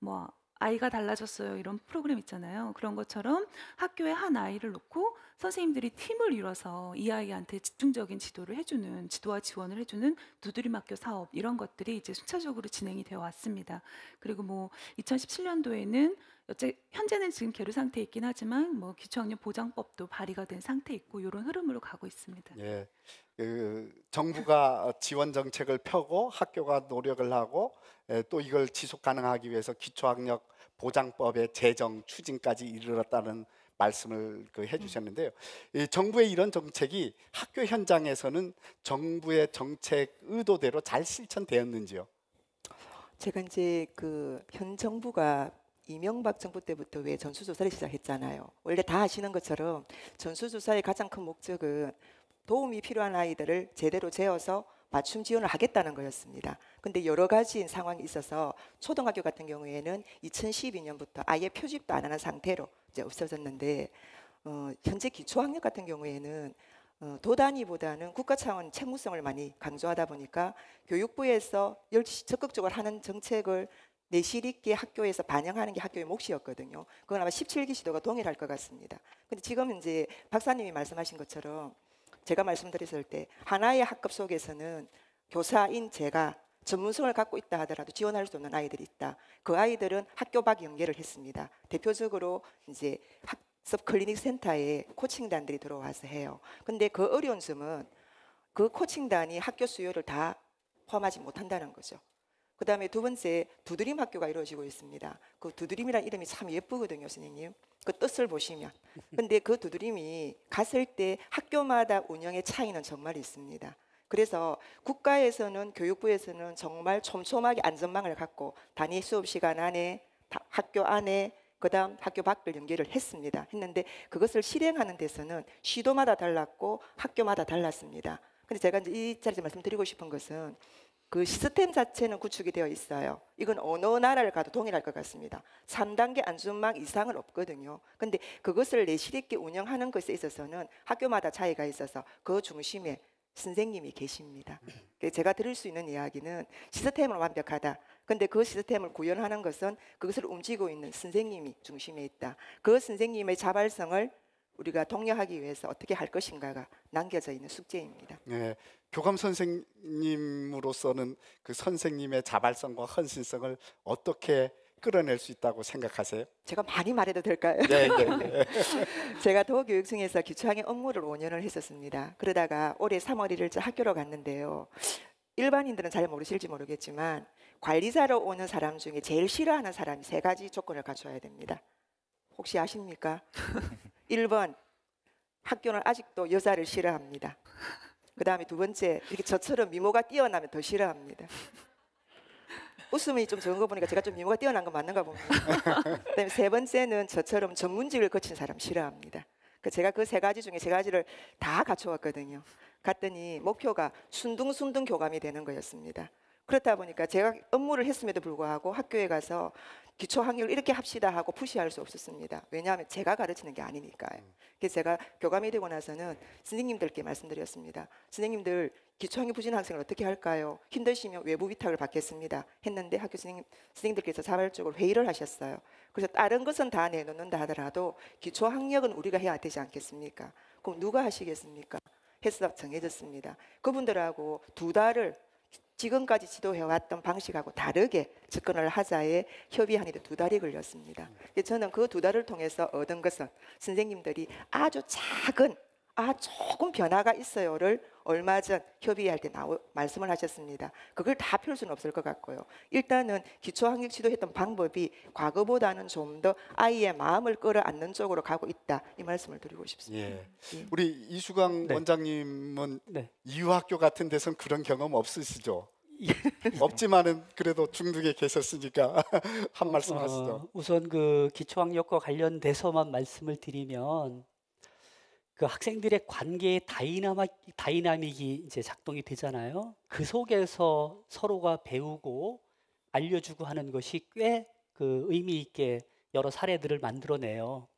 그뭐 아이가 달라졌어요 이런 프로그램 있잖아요. 그런 것처럼 학교에 한 아이를 놓고 선생님들이 팀을 이뤄서 이 아이한테 집중적인 지도를 해주는 지도와 지원을 해주는 두드리학교 사업 이런 것들이 이제 순차적으로 진행이 되어 왔습니다. 그리고 뭐 2017년도에는 현재는 지금 계류 상태에 있긴 하지만 뭐 기초학년 보장법도 발의가 된 상태 있고 이런 흐름으로 가고 있습니다. 예. 그 정부가 지원 정책을 펴고 학교가 노력을 하고 또 이걸 지속 가능하기 위해서 기초학력 보장법의 제정 추진까지 이르렀다는 말씀을 그 해주셨는데요. 이 정부의 이런 정책이 학교 현장에서는 정부의 정책 의도대로 잘 실천되었는지요? 제가 이제 그 현 정부가 이명박 정부 때부터 왜 전수조사를 시작했잖아요. 원래 다 아시는 것처럼 전수조사의 가장 큰 목적은 도움이 필요한 아이들을 제대로 재어서 맞춤 지원을 하겠다는 거였습니다. 근데 여러 가지 상황이 있어서 초등학교 같은 경우에는 2012년부터 아예 표집도 안 하는 상태로 이제 없어졌는데 어, 현재 기초학력 같은 경우에는 어, 도단위보다는 국가 차원 책무성을 많이 강조하다 보니까 교육부에서 열심히 적극적으로 하는 정책을 내실 있게 학교에서 반영하는 게 학교의 몫이었거든요. 그건 아마 17기 시도가 동일할 것 같습니다. 근데 지금 이제 박사님이 말씀하신 것처럼 제가 말씀드렸을 때 하나의 학급 속에서는 교사인 제가 전문성을 갖고 있다 하더라도 지원할 수 없는 아이들이 있다. 그 아이들은 학교 밖 연계를 했습니다. 대표적으로 이제 학습 클리닉 센터에 코칭단들이 들어와서 해요. 근데 그 어려운 점은 그 코칭단이 학교 수요를 다 포함하지 못한다는 거죠. 그 다음에 두 번째 두드림 학교가 이루어지고 있습니다. 그 두드림이라는 이름이 참 예쁘거든요, 선생님. 그 뜻을 보시면. 근데 그 두드림이 갔을 때 학교마다 운영의 차이는 정말 있습니다. 그래서 국가에서는 교육부에서는 정말 촘촘하게 안전망을 갖고 단위 수업 시간 안에 학교 안에 그다음 학교 밖을 연결을 했습니다. 했는데 그것을 실행하는 데서는 시도마다 달랐고 학교마다 달랐습니다. 근데 제가 이제 이 자리에서 말씀드리고 싶은 것은 그 시스템 자체는 구축이 되어 있어요. 이건 어느 나라를 가도 동일할 것 같습니다. 3단계 안전망 이상은 없거든요. 근데 그것을 내실 있게 운영하는 것에 있어서는 학교마다 차이가 있어서 그 중심에 선생님이 계십니다. 제가 드릴 수 있는 이야기는 시스템은 완벽하다. 근데 그 시스템을 구현하는 것은 그것을 움직이고 있는 선생님이 중심에 있다. 그 선생님의 자발성을 우리가 독려하기 위해서 어떻게 할 것인가가 남겨져 있는 숙제입니다. 네, 교감 선생님으로서는 그 선생님의 자발성과 헌신성을 어떻게 끌어낼 수 있다고 생각하세요? 제가 많이 말해도 될까요? 네, 네. 네. [laughs] 제가 도교육청에서 기초학의 업무를 5년을 했었습니다. 그러다가 올해 3월 1일 학교로 갔는데요. 일반인들은 잘 모르실지 모르겠지만 관리자로 오는 사람 중에 제일 싫어하는 사람이 세 가지 조건을 갖춰야 됩니다. 혹시 아십니까? 1번 학교는 아직도 여자를 싫어합니다. 그 다음에 두 번째 이렇게 저처럼 미모가 뛰어나면 더 싫어합니다. 웃음이 좀 적은 거 보니까 제가 좀 미모가 뛰어난 거 맞는가 봅니다. 그다음에 세 번째는 저처럼 전문직을 거친 사람 싫어합니다. 그 제가 그 세 가지 중에 세 가지를 다 갖춰왔거든요. 갔더니 목표가 순둥순둥 교감이 되는 거였습니다. 그렇다 보니까 제가 업무를 했음에도 불구하고 학교에 가서 기초 학력 이렇게 합시다 하고 푸시할 수 없었습니다. 왜냐하면 제가 가르치는 게 아니니까요. 그래서 제가 교감이 되고 나서는 선생님들께 말씀드렸습니다. 선생님들 기초학력 부진 학생을 어떻게 할까요? 힘드시면 외부 위탁을 받겠습니다. 했는데 학교 선생님, 선생님들께서 자발적으로 회의를 하셨어요. 그래서 다른 것은 다 내놓는다 하더라도 기초학력은 우리가 해야 되지 않겠습니까? 그럼 누가 하시겠습니까? 해서 정해졌습니다. 그분들하고 두 달을 지금까지 지도해왔던 방식하고 다르게 접근을 하자에 협의하는데 두 달이 걸렸습니다. 저는 그 두 달을 통해서 얻은 것은 선생님들이 아주 작은 아 조금 변화가 있어요를 얼마 전 협의할 때 나오, 말씀을 하셨습니다. 그걸 다 펼 수는 없을 것 같고요. 일단은 기초 학력 지도했던 방법이 과거보다는 좀 더 아이의 마음을 끌어안는 쪽으로 가고 있다 이 말씀을 드리고 싶습니다. 예. 예. 우리 이수강 네. 원장님은 네. 이유학교 같은 데선 그런 경험 없으시죠? [laughs] 예. 없지만은 그래도 중독에 계셨으니까 [laughs] 한 말씀 어, 하시죠. 어, 우선 그 기초학력과 관련돼서만 말씀을 드리면 그 학생들의 관계의 다이나마, 다이나믹이 이제 작동이 되잖아요. 그 속에서 서로가 배우고 알려주고 하는 것이 꽤 그 의미 있게 여러 사례들을 만들어내요.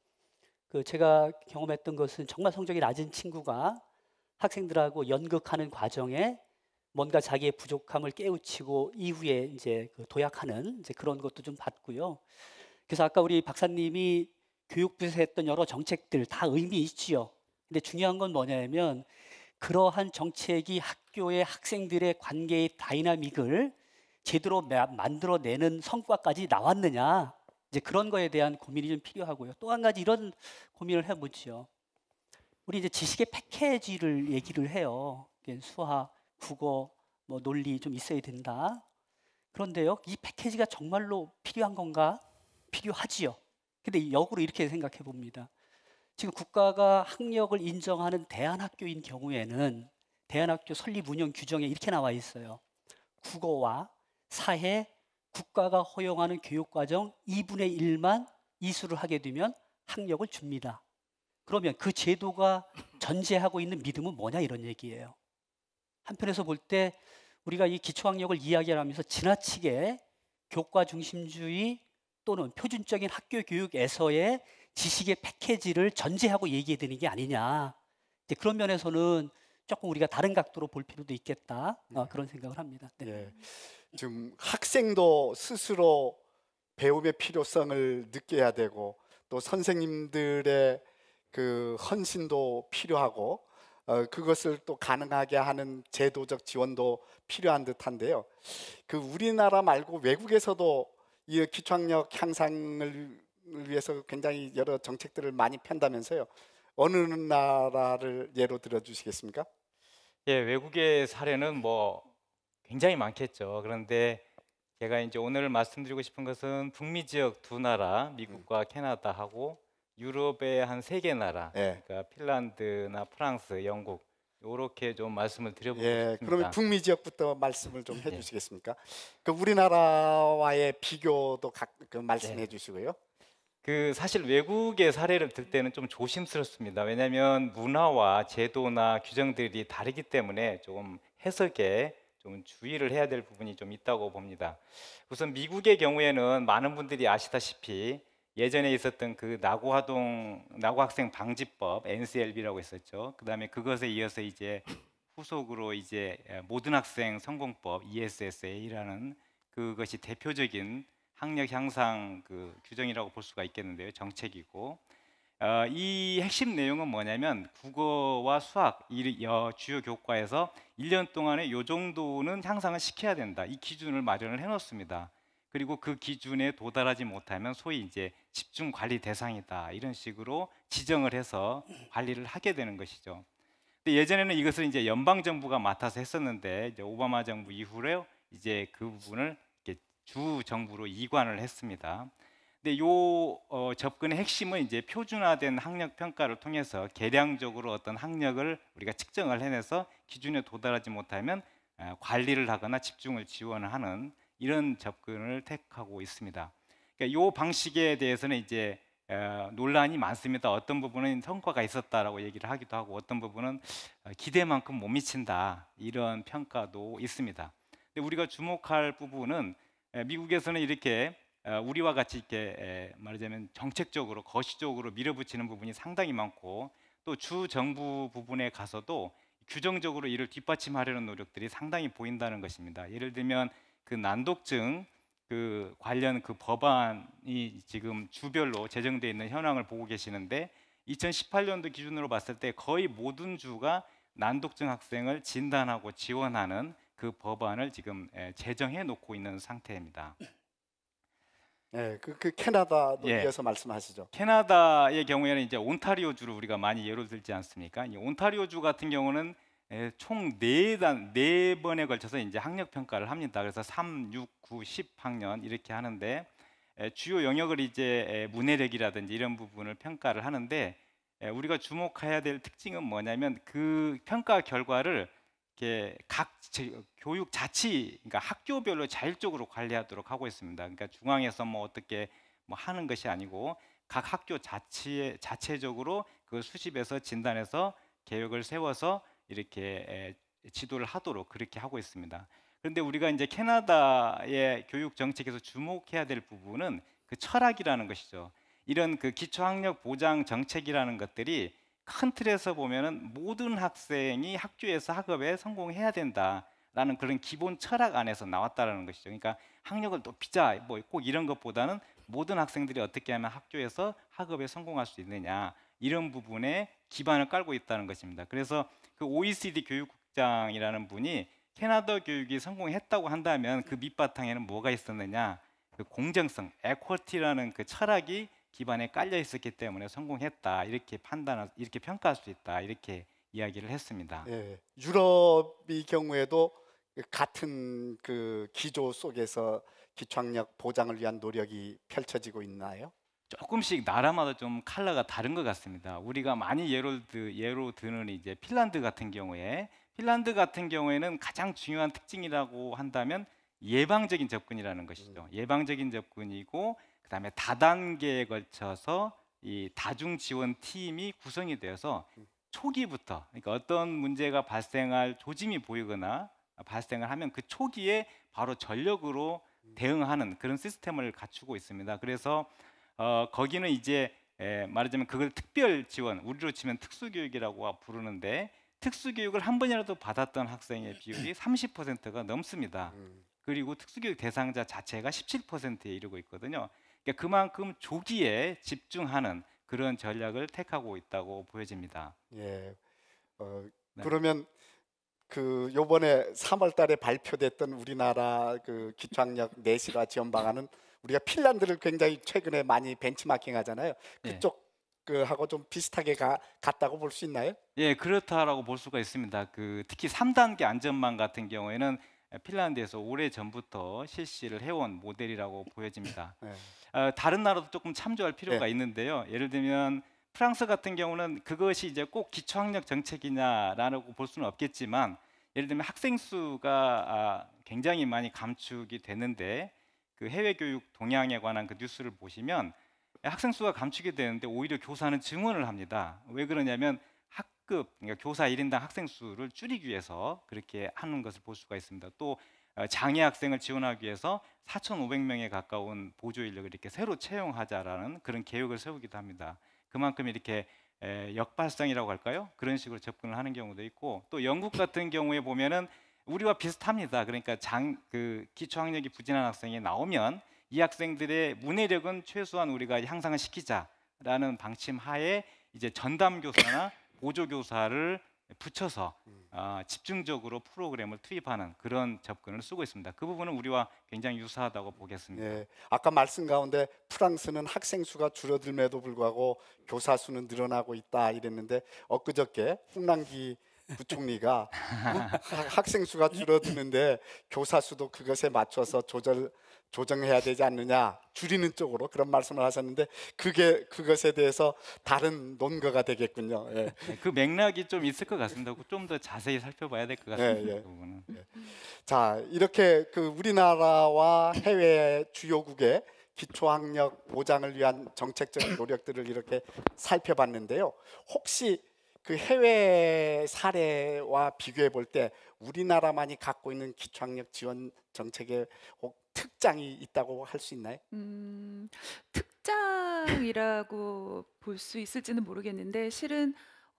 그 제가 경험했던 것은 정말 성적이 낮은 친구가 학생들하고 연극하는 과정에 뭔가 자기의 부족함을 깨우치고 이후에 이제 그 도약하는 이제 그런 것도 좀 봤고요. 그래서 아까 우리 박사님이 교육부에서 했던 여러 정책들 다 의미 있지요. 근데 중요한 건 뭐냐면 그러한 정책이 학교의 학생들의 관계의 다이나믹을 제대로 만들어내는 성과까지 나왔느냐 이제 그런 거에 대한 고민이 좀 필요하고요. 또 한 가지 이런 고민을 해보죠 우리 이제 지식의 패키지를 얘기를 해요. 수학, 국어, 뭐 논리 좀 있어야 된다. 그런데요, 이 패키지가 정말로 필요한 건가? 필요하지요. 근데 역으로 이렇게 생각해 봅니다. 지금 국가가 학력을 인정하는 대안학교인 경우에는 대안학교 설립 운영 규정에 이렇게 나와 있어요. 국어와 사회, 국가가 허용하는 교육과정 2분의 1만 이수를 하게 되면 학력을 줍니다. 그러면 그 제도가 전제하고 있는 믿음은 뭐냐 이런 얘기예요. 한편에서 볼 때 우리가 이 기초학력을 이야기하면서 지나치게 교과 중심주의 또는 표준적인 학교 교육에서의 지식의 패키지를 전제하고 얘기해드리는게 아니냐. 이제 그런 면에서는 조금 우리가 다른 각도로 볼 필요도 있겠다 어, 네. 그런 생각을 합니다. 네. 예. 네. 지금 학생도 스스로 배움의 필요성을 느껴야 되고 또 선생님들의 그 헌신도 필요하고 어, 그것을 또 가능하게 하는 제도적 지원도 필요한 듯한데요. 그 우리나라 말고 외국에서도 이 기초학력 향상을 위해서 굉장히 여러 정책들을 많이 편다면서요. 어느 나라를 예로 들어 주시겠습니까? 예, 외국의 사례는 뭐 굉장히 많겠죠. 그런데 제가 이제 오늘 말씀드리고 싶은 것은 북미 지역 두 나라, 미국과 음. 캐나다하고 유럽의 한 세 개 나라, 예. 그러니까 핀란드나 프랑스, 영국 이렇게 좀 말씀을 드려보고 예, 싶습니다. 그러면 북미 지역부터 말씀을 좀 예. 해주시겠습니까? 예. 그 우리나라와의 비교도 각, 그 말씀해 네. 주시고요. 그 사실 외국의 사례를 들 때는 좀 조심스럽습니다. 왜냐하면 문화와 제도나 규정들이 다르기 때문에 조금 해석에 좀 주의를 해야 될 부분이 좀 있다고 봅니다. 우선 미국의 경우에는 많은 분들이 아시다시피 예전에 있었던 그 나고아동 나고학생 방지법 NCLB라고 있었죠. 그다음에 그것에 이어서 이제 후속으로 이제 예, 모든 학생 성공법 ESSA라는 그것이 대표적인 학력 향상 그 규정이라고 볼 수가 있겠는데요. 정책이고 어, 이 핵심 내용은 뭐냐면 국어와 수학 이 주요 교과에서 1년 동안에 요 정도는 향상을 시켜야 된다. 이 기준을 마련을 해놓습니다. 그리고 그 기준에 도달하지 못하면 소위 이제 집중 관리 대상이다 이런 식으로 지정을 해서 관리를 하게 되는 것이죠. 근데 예전에는 이것을 이제 연방 정부가 맡아서 했었는데 이제 오바마 정부 이후로 이제 그 부분을 주 정부로 이관을 했습니다. 근데 요 어, 접근의 핵심은 이제 표준화된 학력 평가를 통해서 계량적으로 어떤 학력을 우리가 측정을 해내서 기준에 도달하지 못하면 어, 관리를 하거나 집중을 지원하는 이런 접근을 택하고 있습니다. 그러니까 요 방식에 대해서는 이제 어, 논란이 많습니다. 어떤 부분은 성과가 있었다라고 얘기를 하기도 하고 어떤 부분은 어, 기대만큼 못 미친다 이런 평가도 있습니다. 근데 우리가 주목할 부분은 미국에서는 이렇게 어, 우리와 같이 이렇게 말하자면 정책적으로 거시적으로 밀어붙이는 부분이 상당히 많고 또 주 정부 부분에 가서도 규정적으로 이를 뒷받침하려는 노력들이 상당히 보인다는 것입니다. 예를 들면 그 난독증 그 관련 그 법안이 지금 주별로 제정돼 있는 현황을 보고 계시는데 2018년도 기준으로 봤을 때 거의 모든 주가 난독증 학생을 진단하고 지원하는 그 법안을 지금 예, 제정해 놓고 있는 상태입니다. 네, 그, 그 캐나다도 예. 이어서 말씀하시죠. 캐나다의 경우에는 이제 온타리오 주를 우리가 많이 예로 들지 않습니까? 온타리오 주 같은 경우는 예, 총네단네 네 번에 걸쳐서 이제 학력 평가를 합니다. 그래서 3, 6, 9, 10 학년 이렇게 하는데 주요 영역을 이제 문해력이라든지 이런 부분을 평가를 하는데 우리가 주목해야 될 특징은 뭐냐면 그 평가 결과를 각 교육 자치, 그러니까 학교별로 자율적으로 관리하도록 하고 있습니다. 그러니까 중앙에서 뭐 어떻게 뭐 하는 것이 아니고 각 학교 자치에 자체적으로 그 수집해서 진단해서 계획을 세워서 이렇게 지도를 하도록 그렇게 하고 있습니다. 그런데 우리가 이제 캐나다의 교육 정책에서 주목해야 될 부분은 그 철학이라는 것이죠. 이런 그 기초학력 보장 정책이라는 것들이 큰 틀에서 보면은 모든 학생이 학교에서 학업에 성공해야 된다라는 그런 기본 철학 안에서 나왔다라는 것이죠. 그러니까 학력을 높이자 뭐꼭 이런 것보다는 모든 학생들이 어떻게 하면 학교에서 학업에 성공할 수 있느냐 이런 부분에 기반을 깔고 있다는 것입니다. 그래서 그 OECD 교육국장이라는 분이 캐나다 교육이 성공했다고 한다면 그 밑바탕에는 뭐가 있었느냐? 그 공정성, 에쿼티라는 그 철학이 기반에 깔려 있었기 때문에 성공했다 이렇게 판단을 이렇게 평가할 수 있다 이렇게 이야기를 했습니다. 예, 유럽의 경우에도 같은 그 기조 속에서 기초학력 보장을 위한 노력이 펼쳐지고 있나요? 조금씩 나라마다 좀 컬러가 다른 것 같습니다. 우리가 많이 예로, 드, 예로 드는 이제 핀란드 같은 경우에 핀란드 같은 경우에는 가장 중요한 특징이라고 한다면 예방적인 접근이라는 것이죠. 음. 예방적인 접근이고 그다음에 다단계에 걸쳐서 이 다중 지원 팀이 구성이 되어서 음. 초기부터 그러니까 어떤 문제가 발생할 조짐이 보이거나 발생을 하면 그 초기에 바로 전력으로 음. 대응하는 그런 시스템을 갖추고 있습니다. 그래서 어, 거기는 이제 에, 말하자면 그걸 특별 지원, 우리로 치면 특수교육이라고 부르는데 특수교육을 한 번이라도 받았던 학생의 비율이 30%가 넘습니다. 그리고 특수교육 대상자 자체가 17%에 이르고 있거든요. 그러니까 그만큼 조기에 집중하는 그런 전략을 택하고 있다고 보여집니다. 예. 어, 네. 그러면 그 요번에 3월 달에 발표됐던 우리나라 그 기초학력 내실화 네 지원 방안은 우리가 핀란드를 굉장히 최근에 많이 벤치마킹 하잖아요. 네. 그쪽 예. 그 하고 좀 비슷하게 가, 같다고 볼 수 있나요? 예, 그렇다라고 볼 수가 있습니다. 그 특히 3단계 안전망 같은 경우에는 핀란드에서 오래 전부터 실시를 해온 모델이라고 보여집니다. 네. 어, 다른 나라도 조금 참조할 필요가 네. 있는데요. 예를 들면 프랑스 같은 경우는 그것이 이제 꼭 기초학력 정책이냐라고 볼 수는 없겠지만 예를 들면 학생 수가 아, 굉장히 많이 감축이 되는데 그 해외 교육 동향에 관한 그 뉴스를 보시면 학생 수가 감축이 되는데 오히려 교사는 증원을 합니다. 왜 그러냐면 학급, 그러니까 교사 1인당 학생 수를 줄이기 위해서 그렇게 하는 것을 볼 수가 있습니다. 또 어, 장애 학생을 지원하기 위해서 4,500명에 가까운 보조 인력을 이렇게 새로 채용하자라는 그런 계획을 세우기도 합니다. 그만큼 이렇게 역발상이라고 할까요? 그런 식으로 접근을 하는 경우도 있고 또 영국 같은 경우에 보면은 우리와 비슷합니다. 그러니까 장그 기초학력이 부진한 학생이 나오면 이 학생들의 문해력은 최소한 우리가 향상을 시키자라는 방침 하에 이제 전담 교사나 보조 교사를 붙여서 어, 집중적으로 프로그램을 투입하는 그런 접근을 쓰고 있습니다. 그 부분은 우리와 굉장히 유사하다고 음. 보겠습니다. 예, 아까 말씀 가운데 프랑스는 학생 수가 줄어들매도 불구하고 교사 수는 늘어나고 있다 이랬는데 엊그저께 홍남기 부총리가 [laughs] 학생 수가 줄어드는데 교사 수도 그것에 맞춰서 조절 조정해야 되지 않느냐 줄이는 쪽으로 그런 말씀을 하셨는데 그게 그것에 대해서 다른 논거가 되겠군요. 예. 네, 그 맥락이 좀 있을 것 같습니다. 좀 더 자세히 살펴봐야 될 것 같습니다. 예, 예. 그 부분은. 예. 자 이렇게 그 우리나라와 해외 주요국의 기초학력 보장을 위한 정책적 노력들을 이렇게 살펴봤는데요. 혹시 그 해외 사례와 비교해 볼 때 우리나라만이 갖고 있는 기초학력 지원 정책의 특장이 있다고 할 수 있나요? 음, 특장이라고 볼 수 있을지는 모르겠는데 실은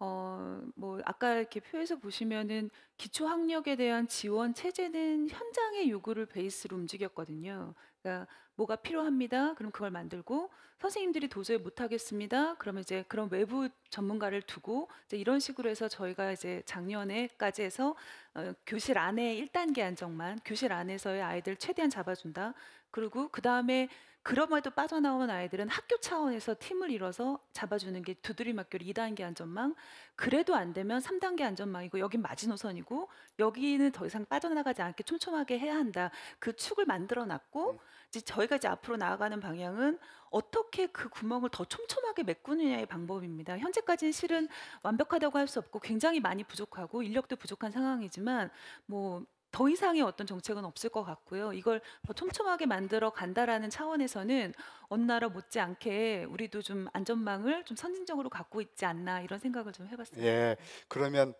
어, 뭐 아까 이렇게 표에서 보시면은 기초 학력에 대한 지원 체제는 현장의 요구를 베이스로 움직였거든요. 그러니까 뭐가 필요합니다. 그럼 그걸 만들고 선생님들이 도저히 못 하겠습니다. 그러면 이제 그런 외부 전문가를 두고 이제 이런 식으로 해서 저희가 이제 작년에까지 해서 어, 교실 안에 1단계 안정만 교실 안에서의 아이들 최대한 잡아준다. 그리고 그다음에 그럼에도 빠져나온 아이들은 학교 차원에서 팀을 이뤄서 잡아주는 게 두드리맞교리 2단계 안전망 그래도 안 되면 3단계 안전망이고 여긴 마지노선이고 여기는 더 이상 빠져나가지 않게 촘촘하게 해야 한다 그 축을 만들어놨고 음. 이제 저희가 이제 앞으로 나아가는 방향은 어떻게 그 구멍을 더 촘촘하게 메꾸느냐의 방법입니다 현재까지는 실은 완벽하다고 할 수 없고 굉장히 많이 부족하고 인력도 부족한 상황이지만 뭐더 이상의 어떤 정책은 없을 것 같고요. 이걸 더 촘촘하게 만들어 간다라는 차원에서는 어느 나라 못지않게 우리도 좀 안전망을 좀 선진적으로 갖고 있지 않나 이런 생각을 좀 해봤습니다. 예, 그러면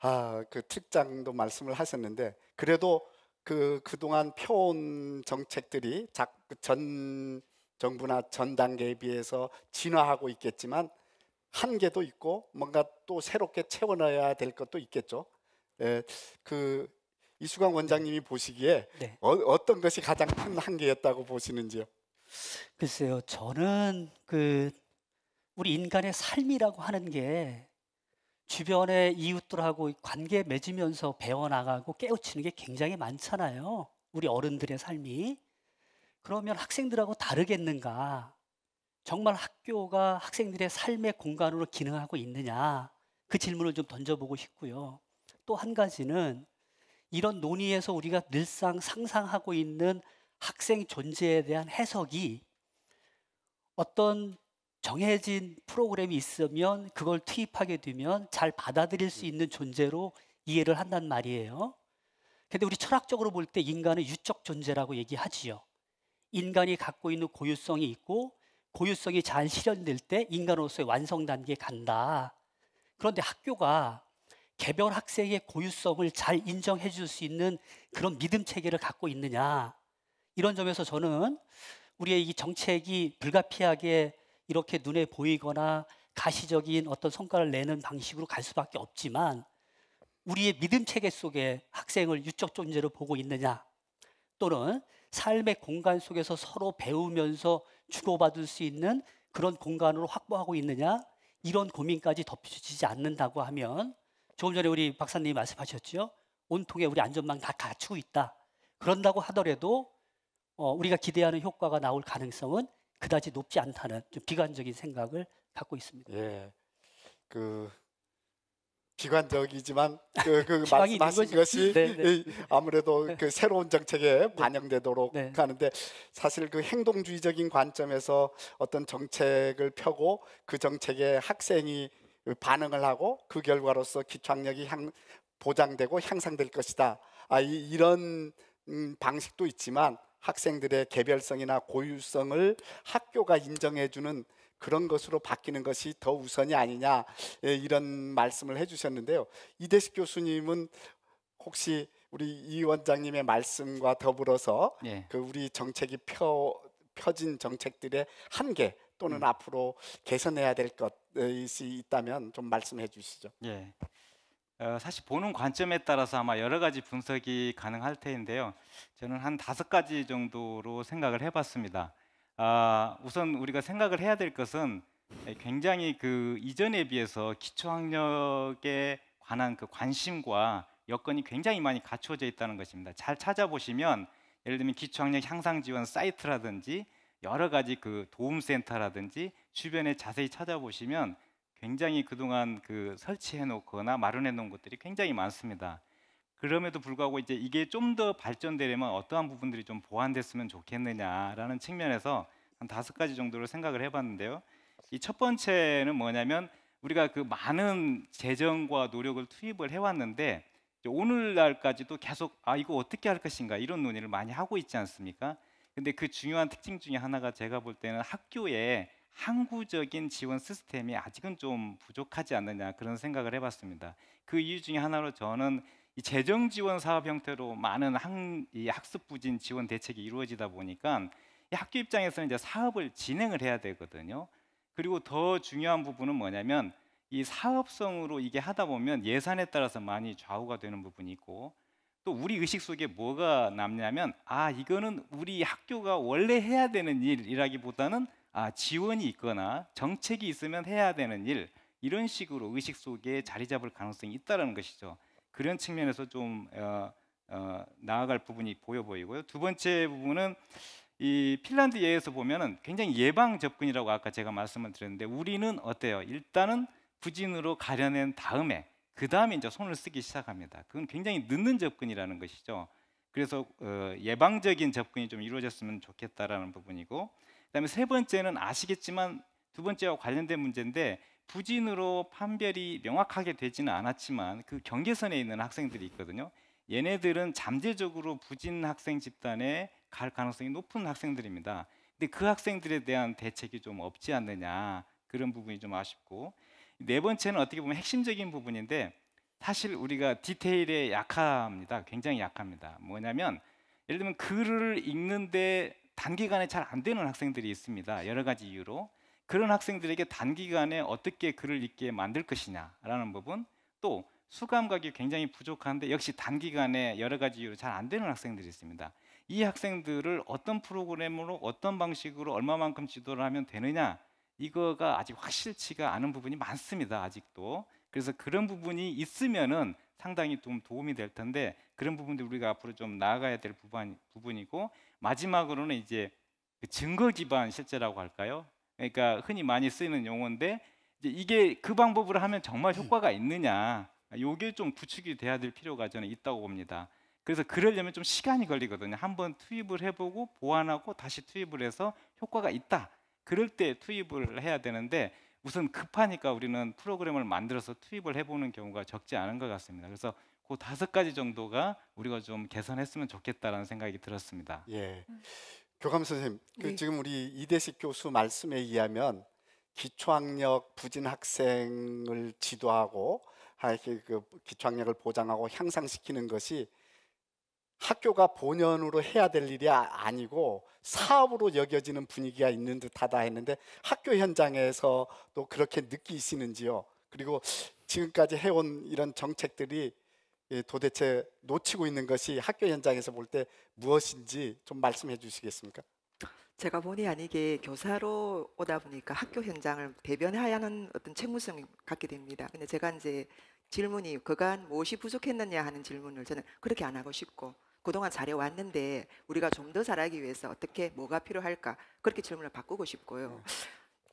아그 특장도 말씀을 하셨는데 그래도 그 그동안 표온 정책들이 작, 전 정부나 전 단계에 비해서 진화하고 있겠지만 한계도 있고 뭔가 또 새롭게 채워넣어야 될 것도 있겠죠. 예, 그 이수광 원장님이 보시기에 네. 어, 떤 것이 가장 큰 한계였다고 보시는지요? 글쎄요, 저는 그 우리 인간의 삶이라고 하는 게 주변의 이웃들하고 관계 맺으면서 배워나가고 깨우치는 게 굉장히 많잖아요. 우리 어른들의 삶이. 그러면 학생들하고 다르겠는가? 정말 학교가 학생들의 삶의 공간으로 기능하고 있느냐? 그 질문을 좀 던져보고 싶고요. 또 한 가지는 이런 논의에서 우리가 늘상 상상하고 있는 학생 존재에 대한 해석이 어떤 정해진 프로그램이 있으면 그걸 투입하게 되면 잘 받아들일 수 있는 존재로 이해를 한단 말이에요. 근데 우리 철학적으로 볼 때 인간은 유적 존재라고 얘기하지요. 인간이 갖고 있는 고유성이 있고 고유성이 잘 실현될 때 인간으로서의 완성 단계에 간다. 그런데 학교가 개별 학생의 고유성을 잘 인정해 줄 수 있는 그런 믿음 체계를 갖고 있느냐. 이런 점에서 저는 우리의 이 정책이 불가피하게 이렇게 눈에 보이거나 가시적인 어떤 성과를 내는 방식으로 갈 수밖에 없지만 우리의 믿음 체계 속에 학생을 유적 존재로 보고 있느냐 또는 삶의 공간 속에서 서로 배우면서 주고받을 수 있는 그런 공간으로 확보하고 있느냐 이런 고민까지 덮여지지 않는다고 하면 조금 전에 우리 박사님이 말씀하셨죠. 온통에 우리 안전망 다 갖추고 있다. 그런다고 하더라도 어, 우리가 기대하는 효과가 나올 가능성은 그다지 높지 않다는 좀 비관적인 생각을 갖고 있습니다. 예, 그 비관적이지만 그, 그 [laughs] 말씀하신 것이 네, 네. 아무래도 네. 그 새로운 정책에 네. 반영되도록 네. 하는데 사실 그 행동주의적인 관점에서 어떤 정책을 펴고 그 정책에 학생이 반응을 하고 그 결과로서 기초학력이 향, 보장되고 향상될 것이다. 아, 이, 런 음, 방식도 있지만 학생들의 개별성이나 고유성을 학교가 인정해주는 그런 것으로 바뀌는 것이 더 우선이 아니냐 예, 이런 말씀을 해주셨는데요. 이대식 교수님은 혹시 우리 이 원장님의 말씀과 더불어서 예. 그 우리 정책이 펴, 펴진 정책들의 한계 또는 음. 앞으로 개선해야 될것 어, 있다면 좀 말씀해 주시죠. 예. 어, 사실 보는 관점에 따라서 아마 여러 가지 분석이 가능할 텐데요. 저는 한 다섯 가지 정도로 생각을 해봤습니다. 아, 우선 우리가 생각을 해야 될 것은 굉장히 그 이전에 비해서 기초학력에 관한 그 관심과 여건이 굉장히 많이 갖춰져 있다는 것입니다. 잘 찾아보시면 예를 들면 기초학력 향상 지원 사이트라든지 여러 가지 그 도움센터라든지 주변에 자세히 찾아보시면 굉장히 그동안 그 설치해 놓거나 마련해 놓은 것들이 굉장히 많습니다. 그럼에도 불구하고 이제 이게 좀 더 발전되려면 어떠한 부분들이 좀 보완됐으면 좋겠느냐라는 측면에서 한 다섯 가지 정도를 생각을 해봤는데요. 이 첫 번째는 뭐냐면 우리가 그 많은 재정과 노력을 투입을 해왔는데 오늘날까지도 계속 아 이거 어떻게 할 것인가 이런 논의를 많이 하고 있지 않습니까? 근데 그 중요한 특징 중에 하나가 제가 볼 때는 학교에 항구적인 지원 시스템이 아직은 좀 부족하지 않느냐 그런 생각을 해봤습니다. 그 이유 중에 하나로 저는 이 재정 지원 사업 형태로 많은 학, 이 학습 부진 지원 대책이 이루어지다 보니까 이 학교 입장에서는 이제 사업을 진행을 해야 되거든요. 그리고 더 중요한 부분은 뭐냐면 이 사업성으로 이게 하다 보면 예산에 따라서 많이 좌우가 되는 부분이 있고 또 우리 의식 속에 뭐가 남냐면 아 이거는 우리 학교가 원래 해야 되는 일이라기보다는 아, 지원이 있거나 정책이 있으면 해야 되는 일 이런 식으로 의식 속에 자리 잡을 가능성이 있다는 것이죠. 그런 측면에서 좀 어, 어, 나아갈 부분이 보여 보이고요. 두 번째 부분은 이 핀란드 예에서 보면은 굉장히 예방 접근이라고 아까 제가 말씀을 드렸는데 우리는 어때요? 일단은 부진으로 가려낸 다음에 그 다음에 이제 손을 쓰기 시작합니다. 그건 굉장히 늦는 접근이라는 것이죠. 그래서 어, 예방적인 접근이 좀 이루어졌으면 좋겠다라는 부분이고 그다음에 세 번째는 아시겠지만 두 번째와 관련된 문제인데 부진으로 판별이 명확하게 되지는 않았지만 그 경계선에 있는 학생들이 있거든요. 얘네들은 잠재적으로 부진 학생 집단에 갈 가능성이 높은 학생들입니다. 근데 그 학생들에 대한 대책이 좀 없지 않느냐 그런 부분이 좀 아쉽고 네 번째는 어떻게 보면 핵심적인 부분인데 사실 우리가 디테일에 약합니다. 굉장히 약합니다. 뭐냐면 예를 들면 글을 읽는데 단기간에 잘 안 되는 학생들이 있습니다. 여러 가지 이유로 그런 학생들에게 단기간에 어떻게 글을 읽게 만들 것이냐라는 부분 또 수감각이 굉장히 부족한데 역시 단기간에 여러 가지 이유로 잘 안 되는 학생들이 있습니다. 이 학생들을 어떤 프로그램으로 어떤 방식으로 얼마만큼 지도를 하면 되느냐 이거가 아직 확실치가 않은 부분이 많습니다. 아직도 그래서 그런 부분이 있으면은 상당히 좀 도움이 될 텐데 그런 부분들이 우리가 앞으로 좀 나아가야 될 부분, 부분이고 마지막으로는 이제 그 증거 기반 실제라고 할까요? 그러니까 흔히 많이 쓰이는 용어인데 이게그 방법으로 하면 정말 음. 효과가 있느냐 요게 좀 구축이 돼야 될 필요가 저는 있다고 봅니다. 그래서 그러려면 좀 시간이 걸리거든요. 한번 투입을 해보고 보완하고 다시 투입을 해서 효과가 있다. 그럴 때 투입을 해야 되는데 우선 급하니까 우리는 프로그램을 만들어서 투입을 해보는 경우가 적지 않은 것 같습니다. 그래서 그 다섯 가지 정도가 우리가 좀 개선했으면 좋겠다라는 생각이 들었습니다. 예. 교감 선생님, 그 네. 지금 우리 이대식 교수 말씀에 의하면 기초학력 부진 학생을 지도하고 그, 그 기초학력을 보장하고 향상시키는 것이 학교가 본연으로 해야 될 일이 아, 아니고 사업으로 여겨지는 분위기가 있는 듯하다 했는데 학교 현장에서도 그렇게 느끼시는지요? 그리고 지금까지 해온 이런 정책들이 예, 도대체 놓치고 있는 것이 학교 현장에서 볼 때 무엇인지 좀 말씀해 주시겠습니까? 제가 본의 아니게 교사로 오다 보니까 학교 현장을 대변해야 하는 어떤 책무성이 갖게 됩니다. 근데 제가 이제 질문이 그간 무엇이 부족했느냐 하는 질문을 저는 그렇게 안 하고 싶고 그동안 잘해왔는데 우리가 좀 더 잘하기 위해서 어떻게 뭐가 필요할까 그렇게 질문을 바꾸고 싶고요. 네.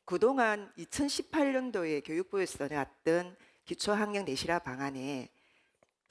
그동안 2018년도에 교육부에서 내놨던 기초학력 내실화 방안에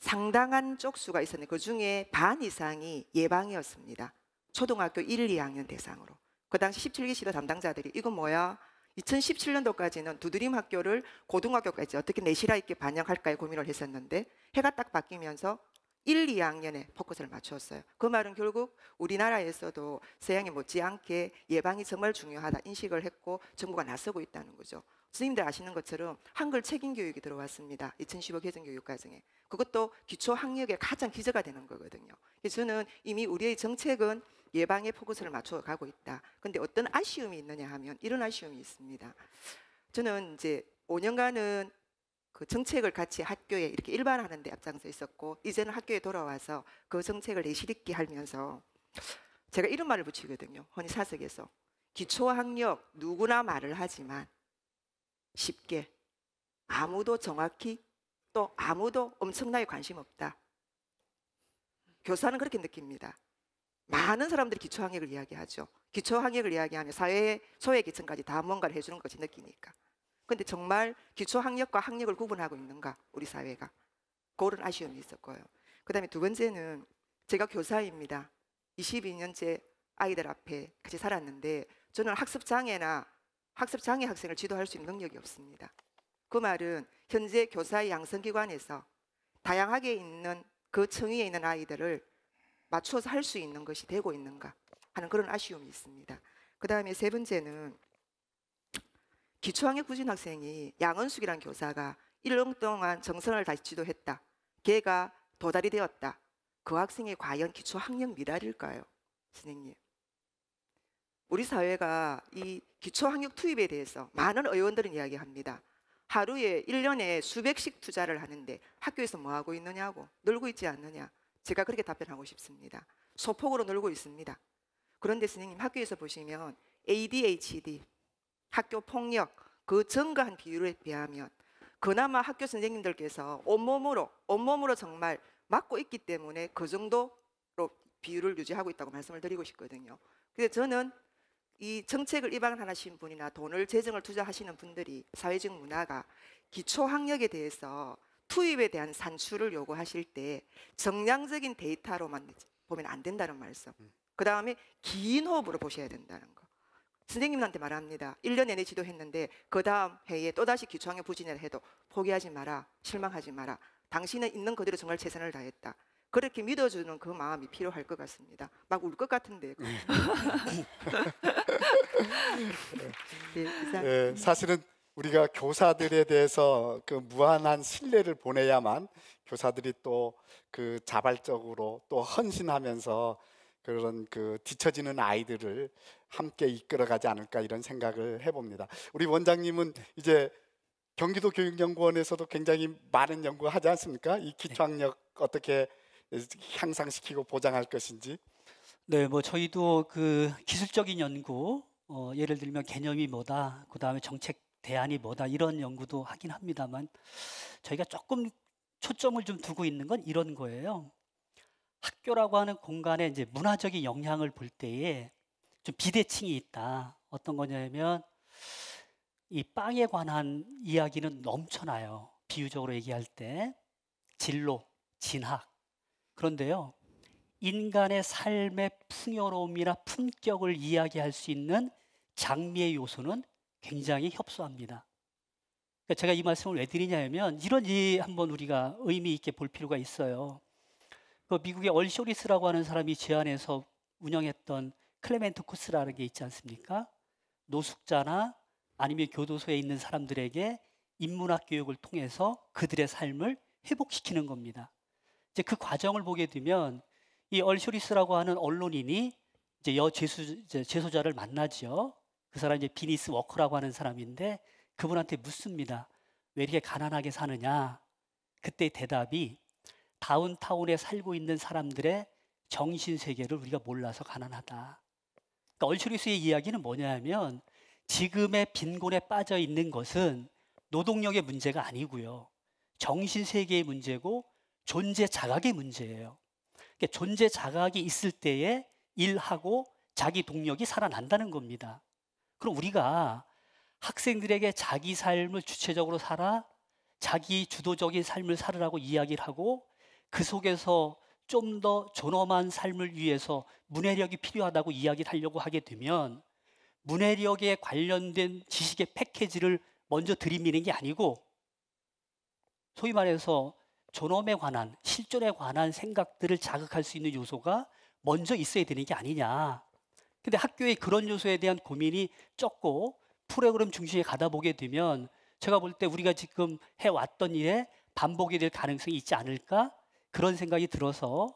상당한 쪽수가 있었는데 그 중에 반 이상이 예방이었습니다. 초등학교 1, 2학년 대상으로. 그 당시 17기 시대 담당자들이 이건 뭐야? 2017년도까지는 두드림 학교를 고등학교까지 어떻게 내실화 있게 반영할까에 고민을 했었는데 해가 딱 바뀌면서 1, 2학년에 포커스를 맞추었어요. 그 말은 결국 우리나라에서도 서양에 못지않게 예방이 정말 중요하다 인식을 했고 정부가 나서고 있다는 거죠. 선생님들 아시는 것처럼 한글 책임 교육이 들어왔습니다. 2015 개정 교육 과정에. 그것도 기초 학력의 가장 기저가 되는 거거든요. 그래서 저는 이미 우리의 정책은 예방의 포커스를 맞춰 가고 있다. 근데 어떤 아쉬움이 있느냐 하면 이런 아쉬움이 있습니다. 저는 이제 5년간은 그 정책을 같이 학교에 이렇게 일반하는데 앞장서 있었고 이제는 학교에 돌아와서 그 정책을 내실있게 하면서 제가 이런 말을 붙이거든요. 허니 사석에서 기초학력 누구나 말을 하지만 쉽게 아무도 정확히 또 아무도 엄청나게 관심 없다. 교사는 그렇게 느낍니다. 많은 사람들이 기초학력을 이야기하죠. 기초학력을 이야기하면 사회의 소외계층까지 다 뭔가를 해주는 것이 느끼니까. 그런데 정말 기초학력과 학력을 구분하고 있는가 우리 사회가 그런 아쉬움이 있었고요. 그다음에 두 번째는 제가 교사입니다. 22년째 아이들 앞에 같이 살았는데 저는 학습 장애나 학습 장애 학생을 지도할 수 있는 능력이 없습니다. 그 말은 현재 교사의 양성기관에서 다양하게 있는 그 층위에 있는 아이들을 맞춰서 할 수 있는 것이 되고 있는가 하는 그런 아쉬움이 있습니다. 그 다음에 세 번째는 기초학력 구진 학생이 양은숙이란 교사가 일년 동안 정선을 다시 지도했다. 걔가 도달이 되었다. 그 학생이 과연 기초학력 미달일까요? 선생님. 우리 사회가 이 기초학력 투입에 대해서 많은 의원들은 이야기합니다. 하루에 1년에 수백씩 투자를 하는데 학교에서 뭐 하고 있느냐고 놀고 있지 않느냐. 제가 그렇게 답변하고 싶습니다. 소폭으로 놀고 있습니다. 그런데 선생님 학교에서 보시면 ADHD, 학교 폭력 그 증가한 비율에 비하면 그나마 학교 선생님들께서 온몸으로 온몸으로 정말 막고 있기 때문에 그 정도로 비율을 유지하고 있다고 말씀을 드리고 싶거든요. 근데 저는 이 정책을 입안하시는 분이나 돈을 재정을 투자하시는 분들이 사회적 문화가 기초 학력에 대해서 투입에 대한 산출을 요구하실 때 정량적인 데이터로만 보면 안 된다는 말씀. 음. 그 다음에 긴 호흡으로 보셔야 된다는 거. 선생님한테 말합니다. 1년 내내 지도했는데 그 다음 해에 또다시 기초학력 부진을 해도 포기하지 마라. 실망하지 마라. 당신은 있는 그대로 정말 최선을 다했다. 그렇게 믿어주는 그 마음이 필요할 것 같습니다. 막 울 것 같은데. 음. [laughs] [laughs] 네, 네 예, 사실은 우리가 교사들에 대해서 그 무한한 신뢰를 보내야만 교사들이 또 그 자발적으로 또 헌신하면서 그런 그 뒤처지는 아이들을 함께 이끌어가지 않을까 이런 생각을 해봅니다. 우리 원장님은 이제 경기도 교육연구원에서도 굉장히 많은 연구하지 않습니까? 이 기초학력 어떻게 향상시키고 보장할 것인지. 네, 뭐 저희도 그 기술적인 연구 어, 예를 들면 개념이 뭐다, 그 다음에 정책 대안이 뭐다 이런 연구도 하긴 합니다만 저희가 조금 초점을 좀 두고 있는 건 이런 거예요. 학교라고 하는 공간에 이제 문화적인 영향을 볼 때에 좀 비대칭이 있다. 어떤 거냐면 이 빵에 관한 이야기는 넘쳐나요. 비유적으로 얘기할 때 진로, 진학. 그런데요. 인간의 삶의 풍요로움이나 품격을 이야기할 수 있는 장미의 요소는 굉장히 협소합니다. 그러니까 제가 이 말씀을 왜 드리냐면 이런 이 한번 우리가 의미 있게 볼 필요가 있어요. 그 미국의 얼쇼리스라고 하는 사람이 제안해서 운영했던 클레멘트 코스라는 게 있지 않습니까? 노숙자나 아니면 교도소에 있는 사람들에게 인문학 교육을 통해서 그들의 삶을 회복시키는 겁니다. 이제 그 과정을 보게 되면 이 얼쇼리스라고 하는 언론인이 이제 여 제수, 제소자를 만나죠. 그 사람이 제 비니스 워커라고 하는 사람인데 그분한테 묻습니다. 왜 이렇게 가난하게 사느냐? 그때 대답이 다운타운에 살고 있는 사람들의 정신 세계를 우리가 몰라서 가난하다. 그러니까 얼추리스의 이야기는 뭐냐면 하 지금의 빈곤에 빠져 있는 것은 노동력의 문제가 아니고요. 정신 세계의 문제고 존재 자각의 문제예요. 그러니까 존재 자각이 있을 때에 일하고 자기 동력이 살아난다는 겁니다. 그럼 우리가 학생들에게 자기 삶을 주체적으로 살아 자기 주도적인 삶을 살으라고 이야기를 하고 그 속에서 좀 더 존엄한 삶을 위해서 문해력이 필요하다고 이야기를 하려고 하게 되면 문해력에 관련된 지식의 패키지를 먼저 들이미는 게 아니고 소위 말해서 존엄에 관한 실존에 관한 생각들을 자극할 수 있는 요소가 먼저 있어야 되는 게 아니냐 근데 학교의 그런 요소에 대한 고민이 적고 프로그램 중심에 가다 보게 되면 제가 볼 때 우리가 지금 해왔던 일에 반복이 될 가능성이 있지 않을까 그런 생각이 들어서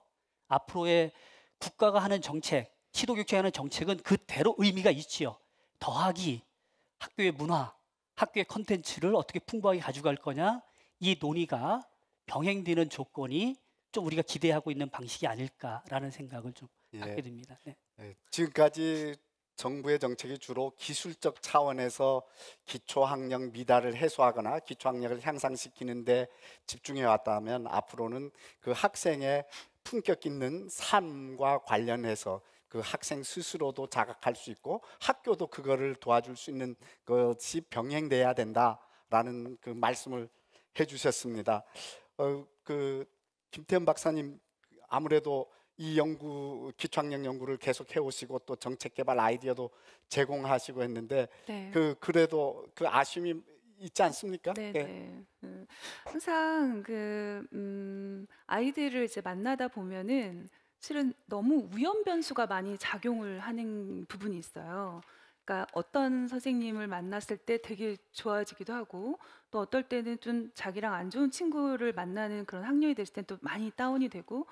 앞으로의 국가가 하는 정책, 시도 교체하는 정책은 그대로 의미가 있지요. 더하기 학교의 문화, 학교의 컨텐츠를 어떻게 풍부하게 가져갈 거냐 이 논의가 병행되는 조건이 좀 우리가 기대하고 있는 방식이 아닐까라는 생각을 좀 예. 갖게 됩니다. 네. 네, 지금까지 정부의 정책이 주로 기술적 차원에서 기초학력 미달을 해소하거나 기초학력을 향상시키는데 집중해 왔다면 앞으로는 그 학생의 품격 있는 삶과 관련해서 그 학생 스스로도 자각할 수 있고 학교도 그거를 도와줄 수 있는 것이 병행돼야 된다라는 그 말씀을 해주셨습니다. 어, 그 김태현 박사님 아무래도 이 연구 기초학력 연구를 계속 해오시고 또 정책 개발 아이디어도 제공하시고 했는데 네. 그 그래도 그 아쉬움이 있지 않습니까? 네네. 예. 네. 음, 항상 그 음, 아이들을 이제 만나다 보면은 실은 너무 우연 변수가 많이 작용을 하는 부분이 있어요. 그러니까 어떤 선생님을 만났을 때 되게 좋아지기도 하고 또 어떨 때는 좀 자기랑 안 좋은 친구를 만나는 그런 학년이 됐을 땐또 많이 다운이 되고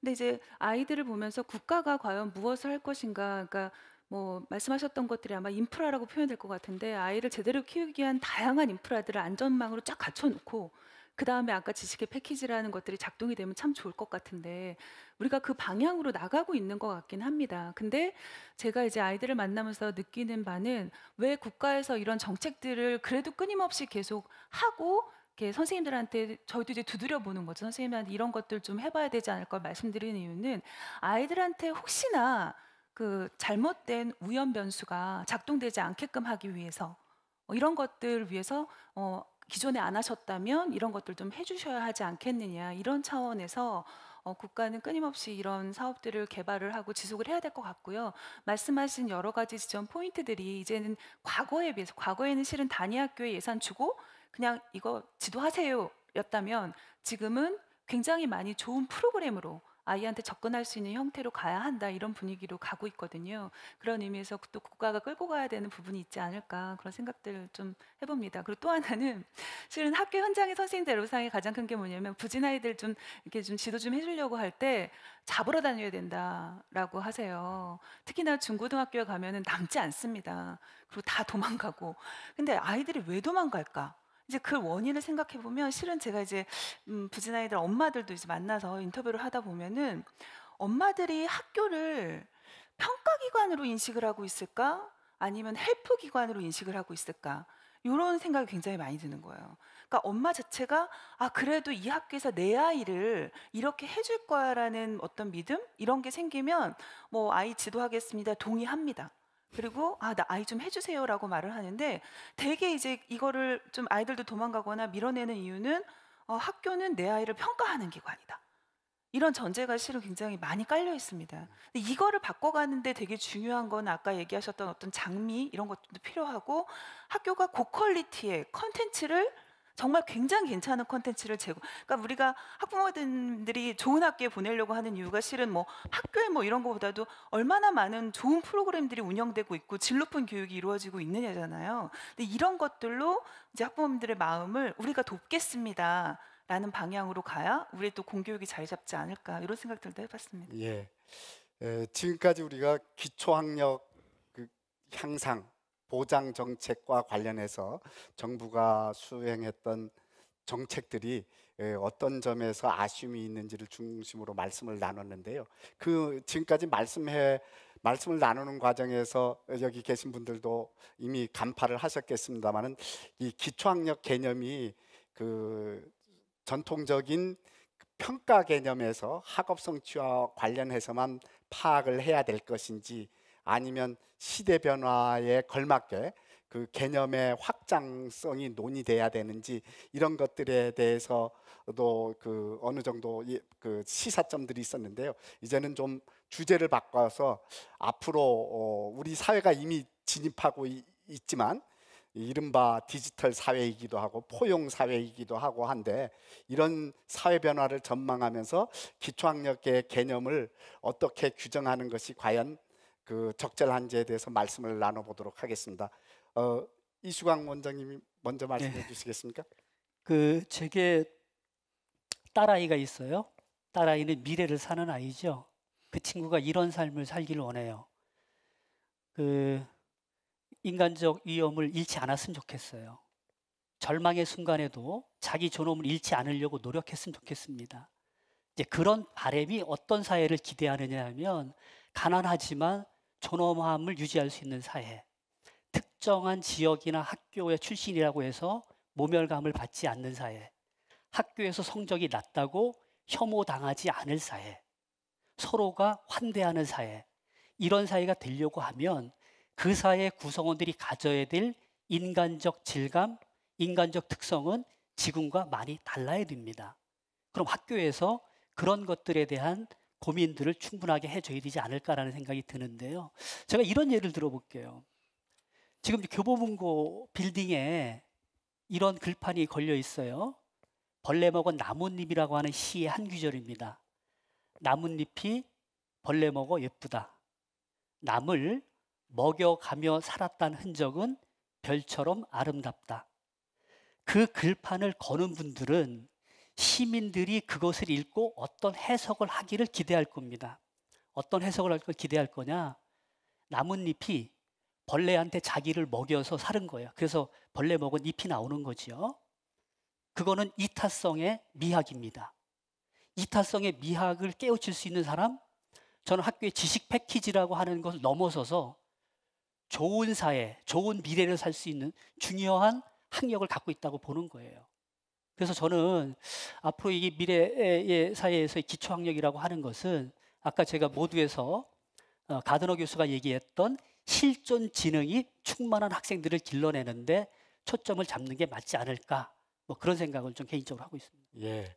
근데 이제 아이들을 보면서 국가가 과연 무엇을 할 것인가, 그러니까 뭐 말씀하셨던 것들이 아마 인프라라고 표현될 것 같은데 아이를 제대로 키우기 위한 다양한 인프라들을 안전망으로 쫙 갖춰놓고 그 다음에 아까 지식의 패키지라는 것들이 작동이 되면 참 좋을 것 같은데 우리가 그 방향으로 나가고 있는 것 같긴 합니다. 근데 제가 이제 아이들을 만나면서 느끼는 바는 왜 국가에서 이런 정책들을 그래도 끊임없이 계속 하고 이렇게 선생님들한테 저희도 이제 두드려 보는 거죠. 선생님한테 이런 것들 좀 해봐야 되지 않을까 말씀드리는 이유는 아이들한테 혹시나 그 잘못된 우연 변수가 작동되지 않게끔 하기 위해서 어, 이런 것들 위해서 어, 기존에 안 하셨다면 이런 것들 좀 해주셔야 하지 않겠느냐 이런 차원에서 어, 국가는 끊임없이 이런 사업들을 개발을 하고 지속을 해야 될 것 같고요. 말씀하신 여러 가지 지점 포인트들이 이제는 과거에 비해서 과거에는 실은 단위 학교에 예산 주고 그냥 이거 지도하세요 였다면 지금은 굉장히 많이 좋은 프로그램으로 아이한테 접근할 수 있는 형태로 가야 한다 이런 분위기로 가고 있거든요. 그런 의미에서 또 국가가 끌고 가야 되는 부분이 있지 않을까 그런 생각들을 좀 해봅니다. 그리고 또 하나는 [laughs] 실은 학교 현장의 선생님들 로상의 가장 큰 게 뭐냐면 부진 아이들 좀 이렇게 좀 지도 좀 해주려고 할 때 잡으러 다녀야 된다라고 하세요. 특히나 중고등학교에 가면은 남지 않습니다. 그리고 다 도망가고 근데 아이들이 왜 도망갈까? 이제 그 원인을 생각해 보면 실은 제가 이제 음, 부진아이들 엄마들도 이제 만나서 인터뷰를 하다 보면은 엄마들이 학교를 평가기관으로 인식을 하고 있을까? 아니면 헬프기관으로 인식을 하고 있을까? 이런 생각이 굉장히 많이 드는 거예요. 그러니까 엄마 자체가 아 그래도 이 학교에서 내 아이를 이렇게 해줄 거야라는 어떤 믿음 이런 게 생기면 뭐 아이 지도하겠습니다 동의합니다. 그리고 아나 아이 좀 해주세요라고 말을 하는데 대개 이제 이거를 좀 아이들도 도망가거나 밀어내는 이유는 어, 학교는 내 아이를 평가하는 기관이다. 이런 전제가 실은 굉장히 많이 깔려 있습니다. 근데 이거를 바꿔가는데 되게 중요한 건 아까 얘기하셨던 어떤 장미 이런 것도 필요하고 학교가 고퀄리티의 컨텐츠를 정말 굉장히 괜찮은 콘텐츠를 제공. 그러니까 우리가 학부모들이 좋은 학교에 보내려고 하는 이유가 실은 뭐 학교에 뭐 이런 거보다도 얼마나 많은 좋은 프로그램들이 운영되고 있고 질 높은 교육이 이루어지고 있느냐잖아요. 근데 이런 것들로 이제 학부모님들의 마음을 우리가 돕겠습니다. 라는 방향으로 가야 우리 또 공교육이 잘 잡지 않을까 이런 생각들도 해봤습니다. 예, 에, 지금까지 우리가 기초학력 그 향상 보장 정책과 관련해서 정부가 수행했던 정책들이 예, 어떤 점에서 아쉬움이 있는지를 중심으로 말씀을 나눴는데요. 그 지금까지 말씀해 말씀을 나누는 과정에서 여기 계신 분들도 이미 간파를 하셨겠습니다만은 이 기초학력 개념이 그 전통적인 평가 개념에서 학업 성취와 관련해서만 파악을 해야 될 것인지 아니면 시대 변화에 걸맞게 그 개념의 확장성이 논의돼야 되는지 이런 것들에 대해서도 그 어느 정도 그 시사점들이 있었는데요. 이제는 좀 주제를 바꿔서 앞으로 어, 우리 사회가 이미 진입하고 있지만 이른바 디지털 사회이기도 하고 포용 사회이기도 하고 한데 이런 사회 변화를 전망하면서 기초학력의 개념을 어떻게 규정하는 것이 과연 그 적절한지에 대해서 말씀을 나눠보도록 하겠습니다. 어, 이수광 원장님이 먼저 네. 말씀해 네. 주시겠습니까? 그 제게 딸아이가 있어요. 딸아이는 미래를 사는 아이죠. 그 친구가 이런 삶을 살기를 원해요. 그 인간적 위험을 잃지 않았으면 좋겠어요. 절망의 순간에도 자기 존엄을 잃지 않으려고 노력했으면 좋겠습니다. 이제 그런 바램이 어떤 사회를 기대하느냐 하면 가난하지만 존엄함을 유지할 수 있는 사회 특정한 지역이나 학교의 출신이라고 해서 모멸감을 받지 않는 사회 학교에서 성적이 낮다고 혐오당하지 않을 사회 서로가 환대하는 사회 이런 사회가 되려고 하면 그 사회 의 구성원들이 가져야 될 인간적 질감, 인간적 특성은 지금과 많이 달라야 됩니다. 그럼 학교에서 그런 것들에 대한 고민들을 충분하게 해줘야 되지 않을까라는 생각이 드는데요. 제가 이런 예를 들어볼게요. 지금 교보문고 빌딩에 이런 글판이 걸려 있어요. 벌레 먹은 나뭇잎이라고 하는 시의 한 구절입니다. 나뭇잎이 벌레 먹어 예쁘다. 남을 먹여가며 살았다는 흔적은 별처럼 아름답다. 그 글판을 거는 분들은 시민들이 그것을 읽고 어떤 해석을 하기를 기대할 겁니다. 어떤 해석을 할 걸 기대할 거냐? 나뭇잎이 벌레한테 자기를 먹여서 사는 거예요. 그래서 벌레 먹은 잎이 나오는 거지요. 그거는 이타성의 미학입니다. 이타성의 미학을 깨우칠 수 있는 사람, 저는 학교의 지식 패키지라고 하는 것을 넘어서서 좋은 사회, 좋은 미래를 살 수 있는 중요한 학력을 갖고 있다고 보는 거예요. 그래서 저는 앞으로 이 미래의 사회에서의 기초학력이라고 하는 것은 아까 제가 모두에서 어, 가드너 교수가 얘기했던 실존 지능이 충만한 학생들을 길러내는데 초점을 잡는 게 맞지 않을까 뭐 그런 생각을 좀 개인적으로 하고 있습니다. 예.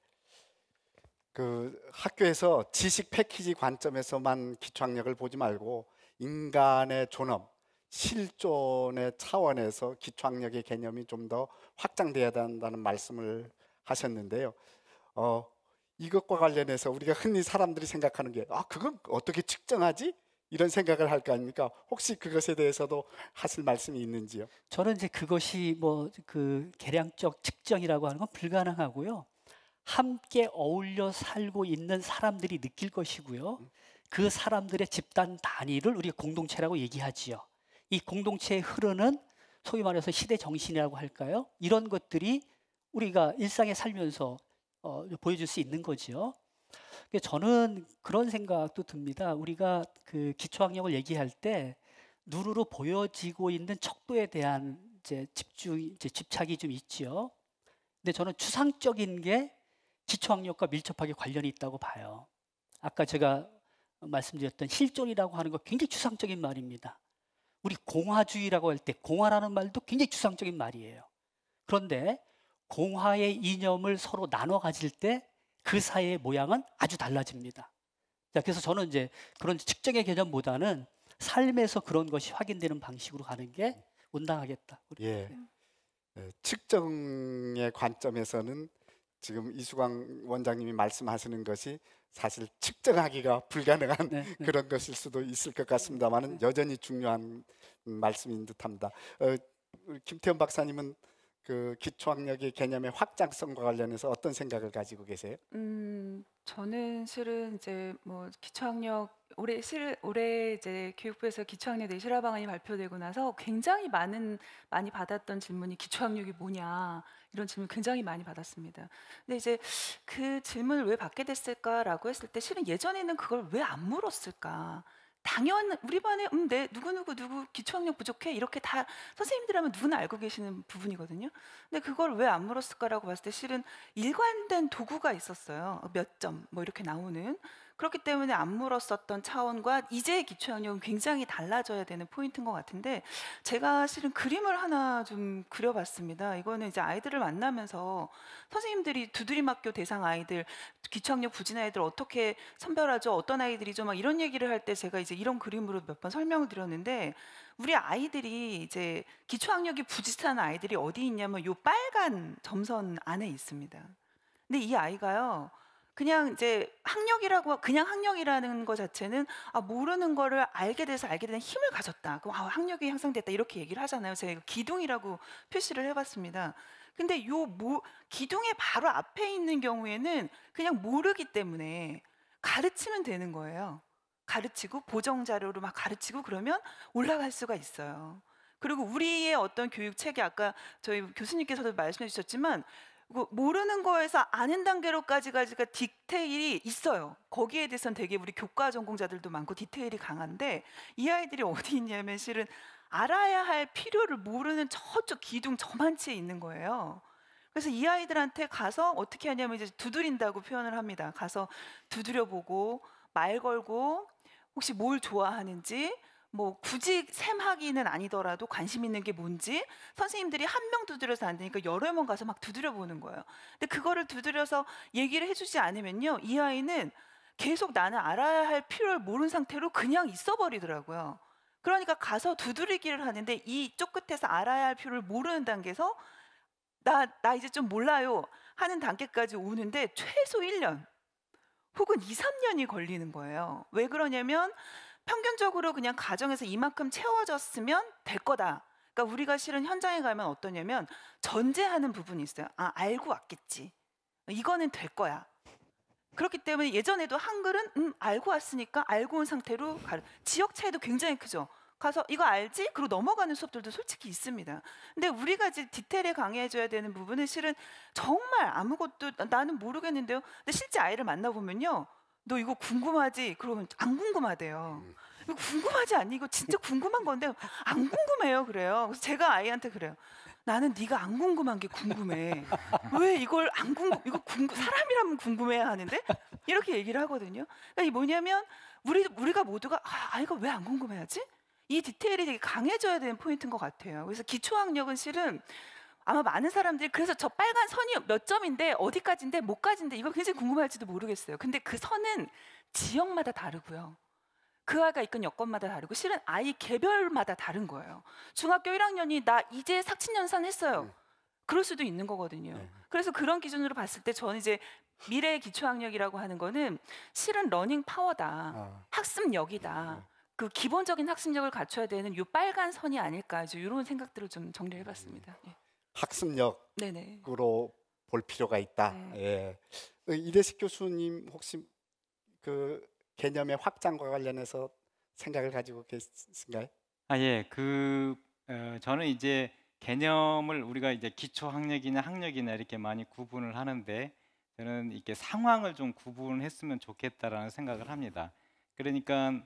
그 학교에서 지식 패키지 관점에서만 기초학력을 보지 말고 인간의 존엄, 실존의 차원에서 기초학력의 개념이 좀 더 확장돼야 한다는 말씀을 하셨는데요. 어, 이것과 관련해서 우리가 흔히 사람들이 생각하는 게 아, 그건 어떻게 측정하지? 이런 생각을 할 거 아닙니까? 혹시 그것에 대해서도 하실 말씀이 있는지요? 저는 이제 그것이 뭐그 계량적 측정이라고 하는 건 불가능하고요. 함께 어울려 살고 있는 사람들이 느낄 것이고요. 그 사람들의 집단 단위를 우리 공동체라고 얘기하지요. 이 공동체에 흐르는 소위 말해서 시대 정신이라고 할까요? 이런 것들이 우리가 일상에 살면서 어, 보여줄 수 있는 거지 그러니까 저는 그런 생각도 듭니다. 우리가 그 기초학력을 얘기할 때 눈으로 보여지고 있는 척도에 대한 이제 집중, 이제 집착이 좀있지 근데 저는 추상적인 게 기초학력과 밀접하게 관련이 있다고 봐요. 아까 제가 말씀드렸던 실존이라고 하는 거 굉장히 추상적인 말입니다. 우리 공화주의라고 할 때 공화라는 말도 굉장히 추상적인 말이에요. 그런데 공화의 이념을 서로 나눠 가질 때 그사이의 모양은 아주 달라집니다. 자, 그래서 저는 이제 그런 측정의 개념보다는 삶에서 그런 것이 확인되는 방식으로 가는 게 온당하겠다. 예. 예. 측정의 관점에서는 지금 이수광 원장님이 말씀하시는 것이 사실 측정하기가 불가능한 네, 네. 그런 것일 수도 있을 것 같습니다만은 여전히 중요한 말씀인 듯합니다. 어, 김태현 박사님은 그 기초학력의 개념의 확장성과 관련해서 어떤 생각을 가지고 계세요? 음, 저는 실은 이제 뭐 기초학력 올해 실 올해 이제 교육부에서 기초학력 내실화 방안이 발표되고 나서 굉장히 많은 많이 받았던 질문이 기초학력이 뭐냐 이런 질문 굉장히 많이 받았습니다. 근데 이제 그 질문을 왜 받게 됐을까라고 했을 때 실은 예전에는 그걸 왜 안 물었을까? 당연 우리 반에 음, 내 네, 누구 누구 누구 기초학력 부족해 이렇게 다 선생님들하면 누구나 알고 계시는 부분이거든요. 근데 그걸 왜 안 물었을까라고 봤을 때 실은 일관된 도구가 있었어요. 몇 점 뭐 이렇게 나오는. 그렇기 때문에 안 물었었던 차원과 이제 기초양념은 굉장히 달라져야 되는 포인트인 것 같은데 제가 실은 그림을 하나 좀 그려봤습니다. 이거는 이제 아이들을 만나면서 선생님들이 두드리맞교 대상 아이들, 기초학력 부진 아이들 어떻게 선별하죠? 어떤 아이들이죠? 막 이런 얘기를 할 때 제가 이제 이런 그림으로 몇 번 설명을 드렸는데 우리 아이들이 이제 기초학력이 부진한 아이들이 어디 있냐면 요 빨간 점선 안에 있습니다. 근데 이 아이가요. 그냥 이제 학력이라고 그냥 학력이라는 것 자체는 아, 모르는 거를 알게 돼서 알게 되는 힘을 가졌다. 그럼 아, 학력이 향상됐다 이렇게 얘기를 하잖아요. 제가 기둥이라고 표시를 해봤습니다. 근데 요 모, 기둥의 바로 앞에 있는 경우에는 그냥 모르기 때문에 가르치면 되는 거예요. 가르치고 보정 자료로 막 가르치고 그러면 올라갈 수가 있어요. 그리고 우리의 어떤 교육 체계 아까 저희 교수님께서도 말씀해 주셨지만 뭐, 모르는 거에서 아는 단계로까지 가지가 디테일이 있어요. 거기에 대해서는 되게 우리 교과 전공자들도 많고 디테일이 강한데 이 아이들이 어디 있냐면 실은 알아야 할 필요를 모르는 저쪽 기둥 저만치에 있는 거예요. 그래서 이 아이들한테 가서 어떻게 하냐면 이제 두드린다고 표현을 합니다. 가서 두드려 보고 말 걸고 혹시 뭘 좋아하는지 뭐 굳이 샘하기는 아니더라도 관심 있는 게 뭔지 선생님들이 한 명 두드려서 안 되니까 여러 명 가서 막 두드려 보는 거예요. 근데 그거를 두드려서 얘기를 해주지 않으면요, 이 아이는 계속 나는 알아야 할 필요를 모른 상태로 그냥 있어버리더라고요. 그러니까 가서 두드리기를 하는데 이 쪽 끝에서 알아야 할 필요를 모르는 단계에서 나, 나 이제 좀 몰라요 하는 단계까지 오는데 최소 1년 혹은 2, 3년이 걸리는 거예요. 왜 그러냐면 평균적으로 그냥 가정에서 이만큼 채워졌으면 될 거다. 그러니까 우리가 실은 현장에 가면 어떠냐면 전제하는 부분이 있어요. 아, 알고 왔겠지. 이거는 될 거야. 그렇기 때문에 예전에도 한글은 음, 알고 왔으니까 알고 온 상태로 가르. 지역 차이도 굉장히 크죠. 가서 이거 알지? 그리고 넘어가는 수업들도 솔직히 있습니다. 근데 우리가 이제 디테일에 강의해줘야 되는 부분은 실은 정말 아무것도 나는 모르겠는데요. 근데 실제 아이를 만나보면요. 너 이거 궁금하지? 그러면 안 궁금하대요. 음. 이거 궁금하지 않니? 이거 진짜 궁금한 건데 안 궁금해요. 그래요. 그래서 제가 아이한테 그래요. 나는 네가 안 궁금한 게 궁금해. 왜 이걸 안 궁금? 이거 궁금 사람이라면 궁금해야 하는데 이렇게 얘기를 하거든요. 그러니까 이 뭐냐면 우리 우리가 모두가 아, 아 이거 왜안궁금해야지이 디테일이 되게 강해져야 되는 포인트인 것 같아요. 그래서 기초학력은 실은 아마 많은 사람들이 그래서 저 빨간 선이 몇 점인데 어디까지인데 못까지인데 이거 굉장히 궁금할지도 모르겠어요. 근데 그 선은 지역마다 다르고요. 그 아이가 있건 여건마다 다르고 실은 아이 개별마다 다른 거예요. 중학교 1학년이 나 이제 삭친연산 했어요. 네. 그럴 수도 있는 거거든요. 네. 그래서 그런 기준으로 봤을 때 저는 이제 미래의 기초학력이라고 하는 거는 실은 러닝 파워다. 아. 학습력이다. 네. 그 기본적인 학습력을 갖춰야 되는 요 빨간 선이 아닐까 이런 생각들을 좀 정리해봤습니다. 음. 예. 학습력으로 볼 필요가 있다. 네. 예. 그 이대식 교수님 혹시 그 개념의 확장과 관련해서 생각을 가지고 계신가요? 아 예, 그 어, 저는 이제 개념을 우리가 이제 기초 학력이나 학력이나 이렇게 많이 구분을 하는데 저는 이렇게 상황을 좀 구분했으면 좋겠다라는 생각을 합니다. 그러니까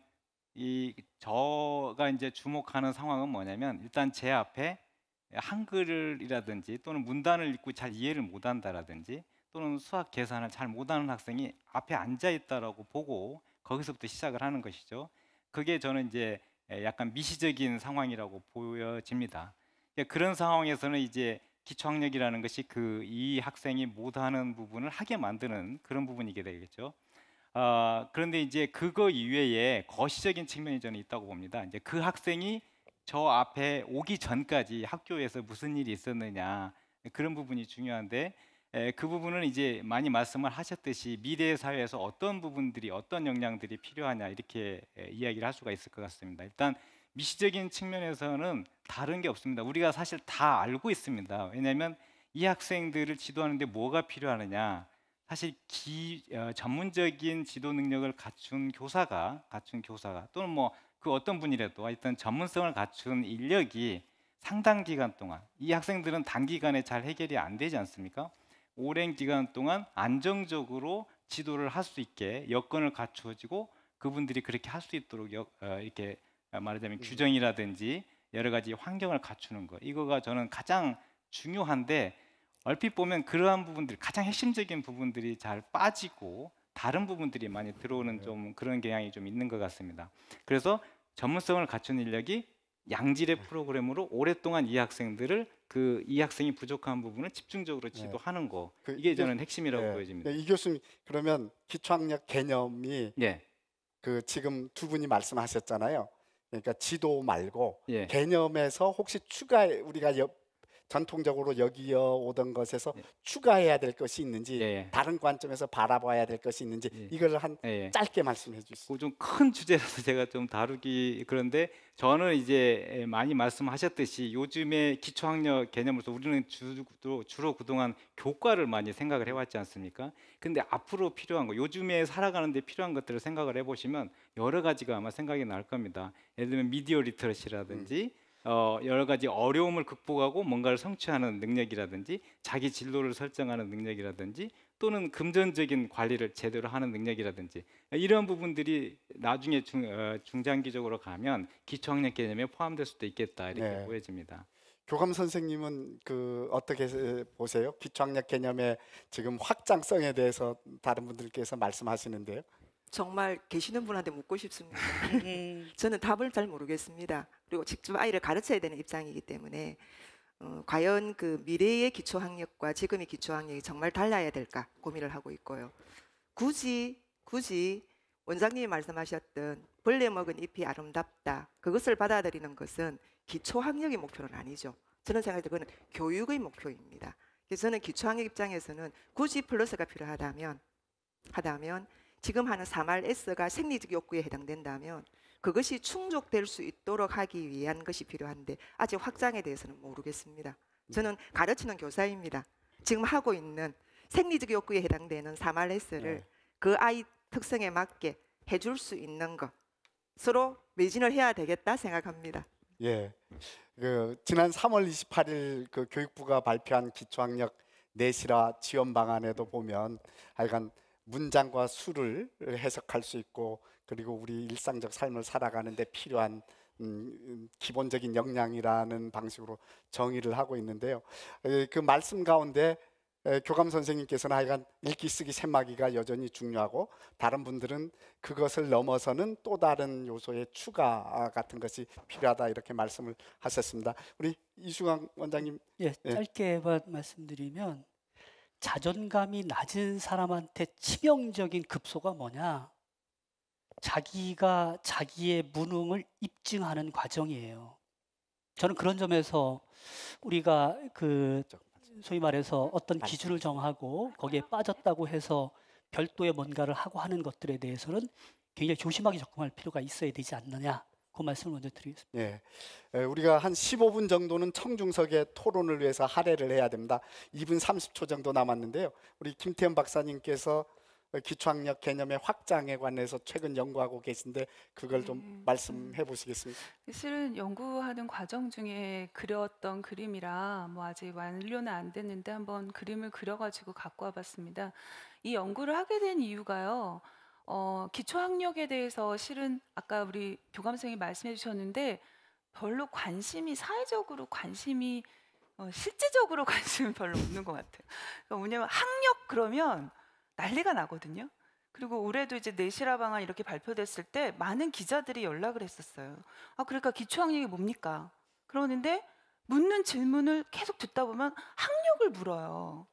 이 저가 이제 주목하는 상황은 뭐냐면 일단 제 앞에 한글이라든지 또는 문단을 읽고 잘 이해를 못한다라든지 또는 수학 계산을 잘 못하는 학생이 앞에 앉아 있다라고 보고 거기서부터 시작을 하는 것이죠. 그게 저는 이제 약간 미시적인 상황이라고 보여집니다. 그러니까 그런 상황에서는 이제 기초학력이라는 것이 그 이 학생이 못하는 부분을 하게 만드는 그런 부분이게 되겠죠. 어, 그런데 이제 그거 이외에 거시적인 측면이 저는 있다고 봅니다. 이제 그 학생이 저 앞에 오기 전까지 학교에서 무슨 일이 있었느냐 그런 부분이 중요한데 그 부분은 이제 많이 말씀을 하셨듯이 미래 사회에서 어떤 부분들이 어떤 역량들이 필요하냐 이렇게 이야기를 할 수가 있을 것 같습니다. 일단 미시적인 측면에서는 다른 게 없습니다. 우리가 사실 다 알고 있습니다. 왜냐하면 이 학생들을 지도하는데 뭐가 필요하느냐 사실 기, 어, 전문적인 지도 능력을 갖춘 교사가 갖춘 교사가 또는 뭐그 어떤 분이라도 일단 전문성을 갖춘 인력이 상당 기간 동안 이 학생들은 단기간에 잘 해결이 안 되지 않습니까? 오랜 기간 동안 안정적으로 지도를 할 수 있게 여건을 갖추어지고 그분들이 그렇게 할 수 있도록 여, 어, 이렇게 말하자면 네. 규정이라든지 여러 가지 환경을 갖추는 것 이거가 저는 가장 중요한데 얼핏 보면 그러한 부분들 가장 핵심적인 부분들이 잘 빠지고 다른 부분들이 많이 들어오는 네. 좀 그런 경향이 좀 있는 것 같습니다. 그래서 전문성을 갖춘 인력이 양질의 네. 프로그램으로 오랫동안 이 학생들을 그 이 학생이 부족한 부분을 집중적으로 네. 지도하는 네. 거그 이게 저는 핵심이라고 네. 보여집니다. 네. 이 교수님 그러면 기초학력 개념이 예. 그 지금 두 분이 말씀하셨잖아요. 그러니까 지도 말고 예. 개념에서 혹시 추가 우리가 전통적으로 여기어 오던 것에서 예. 추가해야 될 것이 있는지 예. 예. 다른 관점에서 바라봐야 될 것이 있는지 예. 이걸 한 예, 예. 짧게 말씀해 주시죠. 뭐 좀큰 주제라서 제가 좀 다루기 그런데 저는 이제 많이 말씀하셨듯이 요즘에 기초학력 개념으로서 우리는 주로, 주로 그동안 교과를 많이 생각을 해왔지 않습니까? 근데 앞으로 필요한 거 요즘에 살아가는데 필요한 것들을 생각을 해보시면 여러 가지가 아마 생각이 날 겁니다. 예를 들면 미디어 리터러시라든지 음. 어, 여러 가지 어려움을 극복하고 뭔가를 성취하는 능력이라든지 자기 진로를 설정하는 능력이라든지 또는 금전적인 관리를 제대로 하는 능력이라든지 이런 부분들이 나중에 중, 어, 중장기적으로 가면 기초학력 개념에 포함될 수도 있겠다 이렇게 네. 보여집니다. 교감 선생님은 그 어떻게 보세요? 기초학력 개념의 지금 확장성에 대해서 다른 분들께서 말씀하시는데요. 정말 계시는 분한테 묻고 싶습니다. 음. [laughs] 저는 답을 잘 모르겠습니다. 그리고 직접 아이를 가르쳐야 되는 입장이기 때문에 어, 과연 그 미래의 기초학력과 지금의 기초학력이 정말 달라야 될까 고민을 하고 있고요. 굳이 굳이 원장님이 말씀하셨던 벌레 먹은 잎이 아름답다 그것을 받아들이는 것은 기초학력의 목표는 아니죠. 저는 생각할 때 그건 교육의 목표입니다. 그래서 저는 기초학력 입장에서는 굳이 플러스가 필요하다면 하다면 지금 하는 3RS가 생리적 욕구에 해당된다면 그것이 충족될 수 있도록 하기 위한 것이 필요한데 아직 확장에 대해서는 모르겠습니다. 음. 저는 가르치는 교사입니다. 지금 하고 있는 생리적 욕구에 해당되는 3RS를 네. 그 아이 특성에 맞게 해 줄 수 있는 것으로 매진을 해야 되겠다 생각합니다. 예, 그 지난 3월 28일 그 교육부가 발표한 기초학력 내실화 지원 방안에도 보면 하여간 문장과 수를 해석할 수 있고 그리고 우리 일상적 삶을 살아가는데 필요한 음, 음 기본적인 역량이라는 방식으로 정의를 하고 있는데요. 그 말씀 가운데 교감 선생님께서는 하여간 읽기 쓰기 셈마기가 여전히 중요하고 다른 분들은 그것을 넘어서는 또 다른 요소의 추가 아, 같은 것이 필요하다 이렇게 말씀을 하셨습니다. 우리 이수강 원장님 예, 예. 짧게 예. 말씀드리면 자존감이 낮은 사람한테 치명적인 급소가 뭐냐? 자기가 자기의 무능을 입증하는 과정이에요. 저는 그런 점에서 우리가 그 소위 말해서 어떤 기준을 정하고 거기에 빠졌다고 해서 별도의 뭔가를 하고 하는 것들에 대해서는 굉장히 조심하게 접근할 필요가 있어야 되지 않느냐 그 말씀을 먼저 드리겠습니다. 예. 우리가 한 15분 정도는 청중석의 토론을 위해서 할애를 해야 됩니다. 2분 30초 정도 남았는데요. 우리 김태현 박사님께서 기초학력 개념의 확장에 관해서 최근 연구하고 계신데 그걸 좀 네. 말씀해 보시겠습니까? 실은 연구하는 과정 중에 그렸던 그림이라 뭐 아직 완료는 안 됐는데 한번 그림을 그려가지고 갖고 와봤습니다. 이 연구를 하게 된 이유가요. 어, 기초학력에 대해서 실은 아까 우리 교감생이 선님 말씀해 주셨는데 별로 관심이 사회적으로 관심이 어, 실제적으로 [laughs] 관심은 별로 없는 것 같아요. 그러니까 왜냐하면 학력 그러면 난리가 나거든요. 그리고 올해도 이제 내실화 방안 이렇게 발표됐을 때 많은 기자들이 연락을 했었어요. 아 그러니까 기초학력이 뭡니까? 그러는데 묻는 질문을 계속 듣다 보면 학력을 물어요.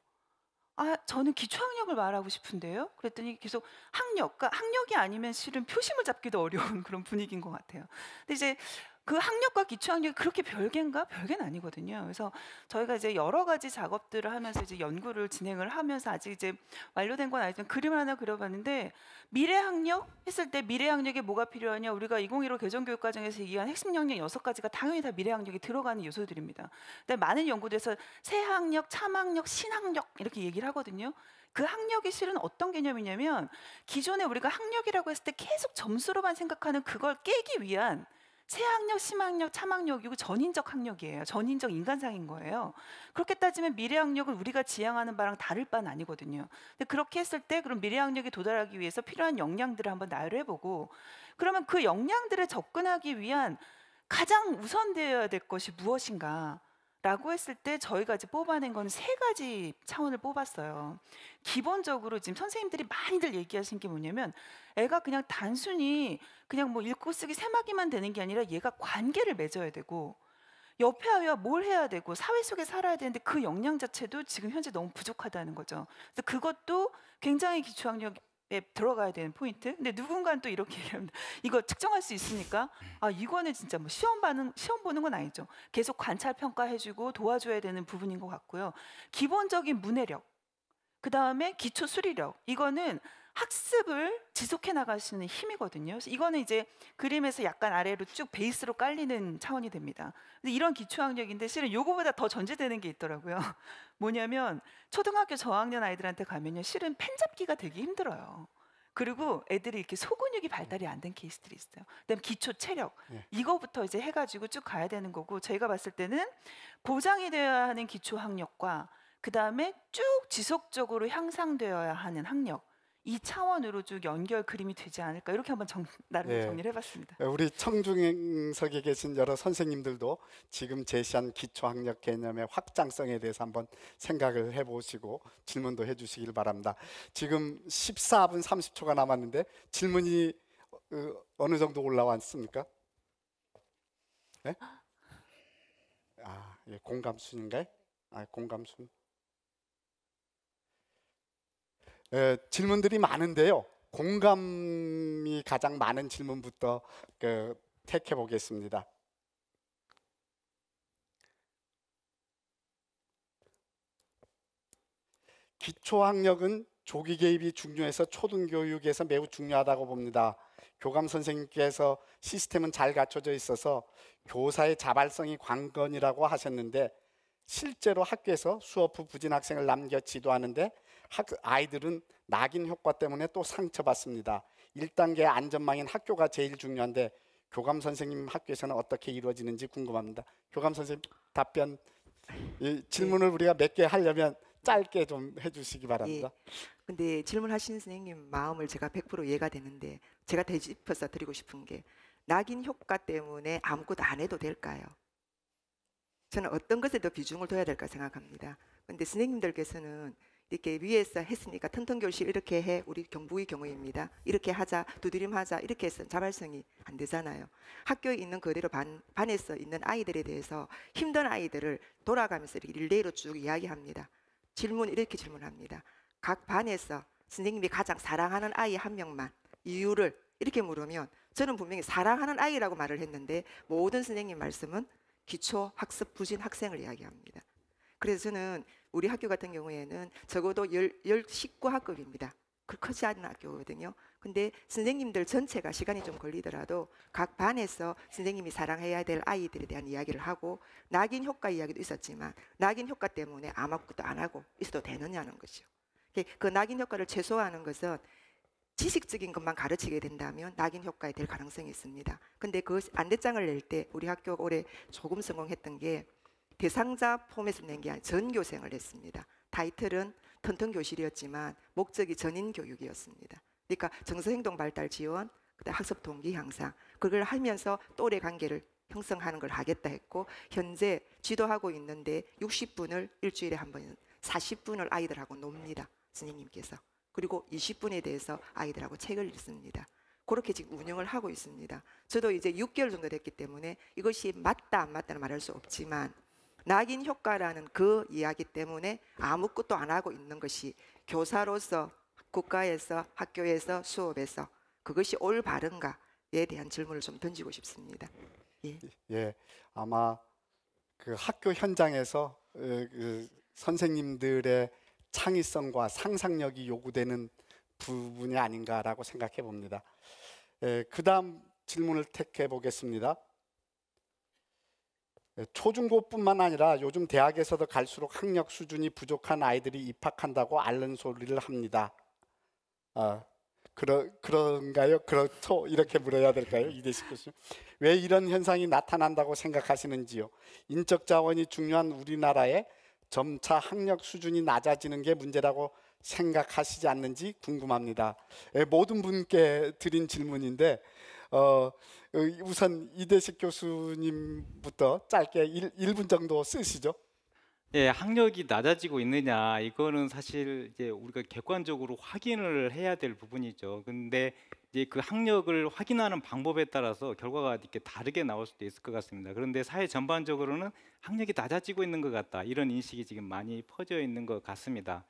아, 저는 기초학력을 말하고 싶은데요. 그랬더니 계속 학력, 그러니까 학력이 아니면 실은 표심을 잡기도 어려운 [laughs] 그런 분위기인 것 같아요. 근데 이제 그 학력과 기초학력이 그렇게 별개인가? 별개는 아니거든요. 그래서 저희가 이제 여러 가지 작업들을 하면서 이제 연구를 진행을 하면서 아직 이제 완료된 건 아니지만 그림을 하나 그려봤는데 미래 학력 했을 때 미래 학력에 뭐가 필요하냐? 우리가 2015 개정교육 과정에서 얘기한 핵심 역량 여섯 가지가 당연히 다 미래 학력이 들어가는 요소들입니다. 근데 많은 연구들에서 새 학력, 참학력, 신학력 이렇게 얘기를 하거든요. 그 학력이 실은 어떤 개념이냐면 기존에 우리가 학력이라고 했을 때 계속 점수로만 생각하는 그걸 깨기 위한 세학력, 심학력, 참학력 이거 전인적 학력이에요. 전인적 인간상인 거예요. 그렇게 따지면 미래학력은 우리가 지향하는 바랑 다를 바는 아니거든요. 근데 그렇게 했을 때 그럼 미래학력이 도달하기 위해서 필요한 역량들을 한번 나열해보고 그러면 그 역량들에 접근하기 위한 가장 우선되어야 될 것이 무엇인가? 라고 했을 때 저희가 이제 뽑아낸 건 세 가지 차원을 뽑았어요. 기본적으로 지금 선생님들이 많이들 얘기하신 게 뭐냐면 애가 그냥 단순히 그냥 뭐 읽고 쓰기 세마기만 되는 게 아니라 얘가 관계를 맺어야 되고 옆에 아이와 뭘 해야 되고 사회 속에 살아야 되는데 그 역량 자체도 지금 현재 너무 부족하다는 거죠. 그래서 그것도 굉장히 기초학력 들어가야 되는 포인트. 근데 누군가는 또 이렇게 얘기합니다. [laughs] 이거 측정할 수 있으니까 아 이거는 진짜 뭐 시험 반응 시험 보는 건 아니죠. 계속 관찰 평가해주고 도와줘야 되는 부분인 것 같고요. 기본적인 문해력, 그 다음에 기초 수리력. 이거는 학습을 지속해 나갈 수 있는 힘이거든요. 이거는 이제 그림에서 약간 아래로 쭉 베이스로 깔리는 차원이 됩니다. 근데 이런 기초학력인데 실은 요거보다 더 전제되는 게 있더라고요. [laughs] 뭐냐면 초등학교 저학년 아이들한테 가면요. 실은 펜 잡기가 되게 힘들어요. 그리고 애들이 이렇게 소근육이 발달이 안 된 케이스들이 있어요. 그다음 기초 체력 예. 이거부터 이제 해가지고 쭉 가야 되는 거고 저희가 봤을 때는 보장이 되어야 하는 기초 학력과 그 다음에 쭉 지속적으로 향상되어야 하는 학력 이 차원으로 쭉 연결 그림이 되지 않을까 이렇게 한번 정, 나름 네. 정리를 해봤습니다. 네, 우리 청중석에 계신 여러 선생님들도 지금 제시한 기초학력 개념의 확장성에 대해서 한번 생각을 해보시고 질문도 해주시길 바랍니다. 지금 14분 30초가 남았는데 질문이 어, 어느 정도 올라왔습니까? 네? 아, 예, 공감순인가요? 아, 공감순. 에, 예, 질문들이 많은데요. 공감이 가장 많은 질문부터 그, 택해 보겠습니다. 기초학력은 조기 개입이 중요해서 초등교육에서 매우 중요하다고 봅니다. 교감 선생님께서 시스템은 잘 갖춰져 있어서 교사의 자발성이 관건이라고 하셨는데 실제로 학교에서 수업 후 부진 학생을 남겨 지도하는데 아이들은 낙인 효과 때문에 또 상처받습니다. 1단계 안전망인 학교가 제일 중요한데 교감 선생님 학교에서는 어떻게 이루어지는지 궁금합니다. 교감 선생님 답변 질문을 네. 우리가 몇 개 하려면 짧게 좀 해주시기 바랍니다. 예. 근데 질문하시 선생님 마음을 제가 100% 이해가 되는데 제가 되짚어서 드리고 싶은 게 낙인 효과 때문에 아무것도 안 해도 될까요? 저는 어떤 것에 더 비중을 둬야 될까 생각합니다. 근데 선생님들께서는 이렇게 위에서 했으니까 턴턴교실 이렇게 해 우리 경북의 경우입니다. 이렇게 하자 두드림 하자 이렇게 해서 자발성이 안 되잖아요. 학교에 있는 그대로 반, 반에서 있는 아이들에 대해서 힘든 아이들을 돌아가면서 이렇게 릴레이로 쭉 이야기합니다. 질문 이렇게 질문합니다. 각 반에서 선생님이 가장 사랑하는 아이 한 명만 이유를 이렇게 물으면 저는 분명히 사랑하는 아이라고 말을 했는데 모든 선생님 말씀은 기초 학습 부진 학생을 이야기합니다. 그래서 저는 우리 학교 같은 경우에는 적어도 열, 열 19학급입니다. 크지 그 않은 학교거든요. 근데 선생님들 전체가 시간이 좀 걸리더라도 각 반에서 선생님이 사랑해야 될 아이들에 대한 이야기를 하고 낙인 효과 이야기도 있었지만 낙인 효과 때문에 아무것도 안 하고 있어도 되느냐는 거죠. 그, 그 낙인 효과를 최소화하는 것은 지식적인 것만 가르치게 된다면 낙인 효과에 될 가능성이 있습니다. 근데 그 안대장을 낼 때 우리 학교 올해 조금 성공했던 게 대상자 포맷을 낸 게 아니라 전교생을 했습니다. 타이틀은 턴턴교실이었지만 목적이 전인교육이었습니다. 그러니까 정서행동 발달 지원, 그다음 학습 동기 향상 그걸 하면서 또래 관계를 형성하는 걸 하겠다 했고 현재 지도하고 있는데 60분을 일주일에 한번 40분을 아이들하고 놉니다. 스님님께서. 그리고 20분에 대해서 아이들하고 책을 읽습니다. 그렇게 지금 운영을 하고 있습니다. 저도 이제 6개월 정도 됐기 때문에 이것이 맞다 안 맞다는 말할 수 없지만 낙인 효과라는 그 이야기 때문에 아무것도 안 하고 있는 것이 교사로서 국가에서 학교에서 수업에서 그것이 올바른가에 대한 질문을 좀 던지고 싶습니다. 예, 예 아마 그 학교 현장에서 어, 그 선생님들의 창의성과 상상력이 요구되는 부분이 아닌가라고 생각해 봅니다. 예, 그 다음 질문을 택해 보겠습니다. 예, 초중고뿐만 아니라 요즘 대학에서도 갈수록 학력 수준이 부족한 아이들이 입학한다고 앓는 소리를 합니다. 아, 그러, 그런가요? 그렇죠? 이렇게 물어야 될까요? 이대식 교수왜 이런 현상이 나타난다고 생각하시는지요? 인적 자원이 중요한 우리나라에 점차 학력 수준이 낮아지는 게 문제라고 생각하시지 않는지 궁금합니다. 예, 모든 분께 드린 질문인데 어, 어, 우선 이대식 교수님부터 짧게 1, 분 정도 쓰시죠. 예, 학력이 낮아지고 있느냐 이거는 사실 이제 우리가 객관적으로 확인을 해야 될 부분이죠. 근데 이제 그 학력을 확인하는 방법에 따라서 결과가 이렇게 다르게 나올 수도 있을 것 같습니다. 그런데 사회 전반적으로는 학력이 낮아지고 있는 것 같다 이런 인식이 지금 많이 퍼져 있는 것 같습니다.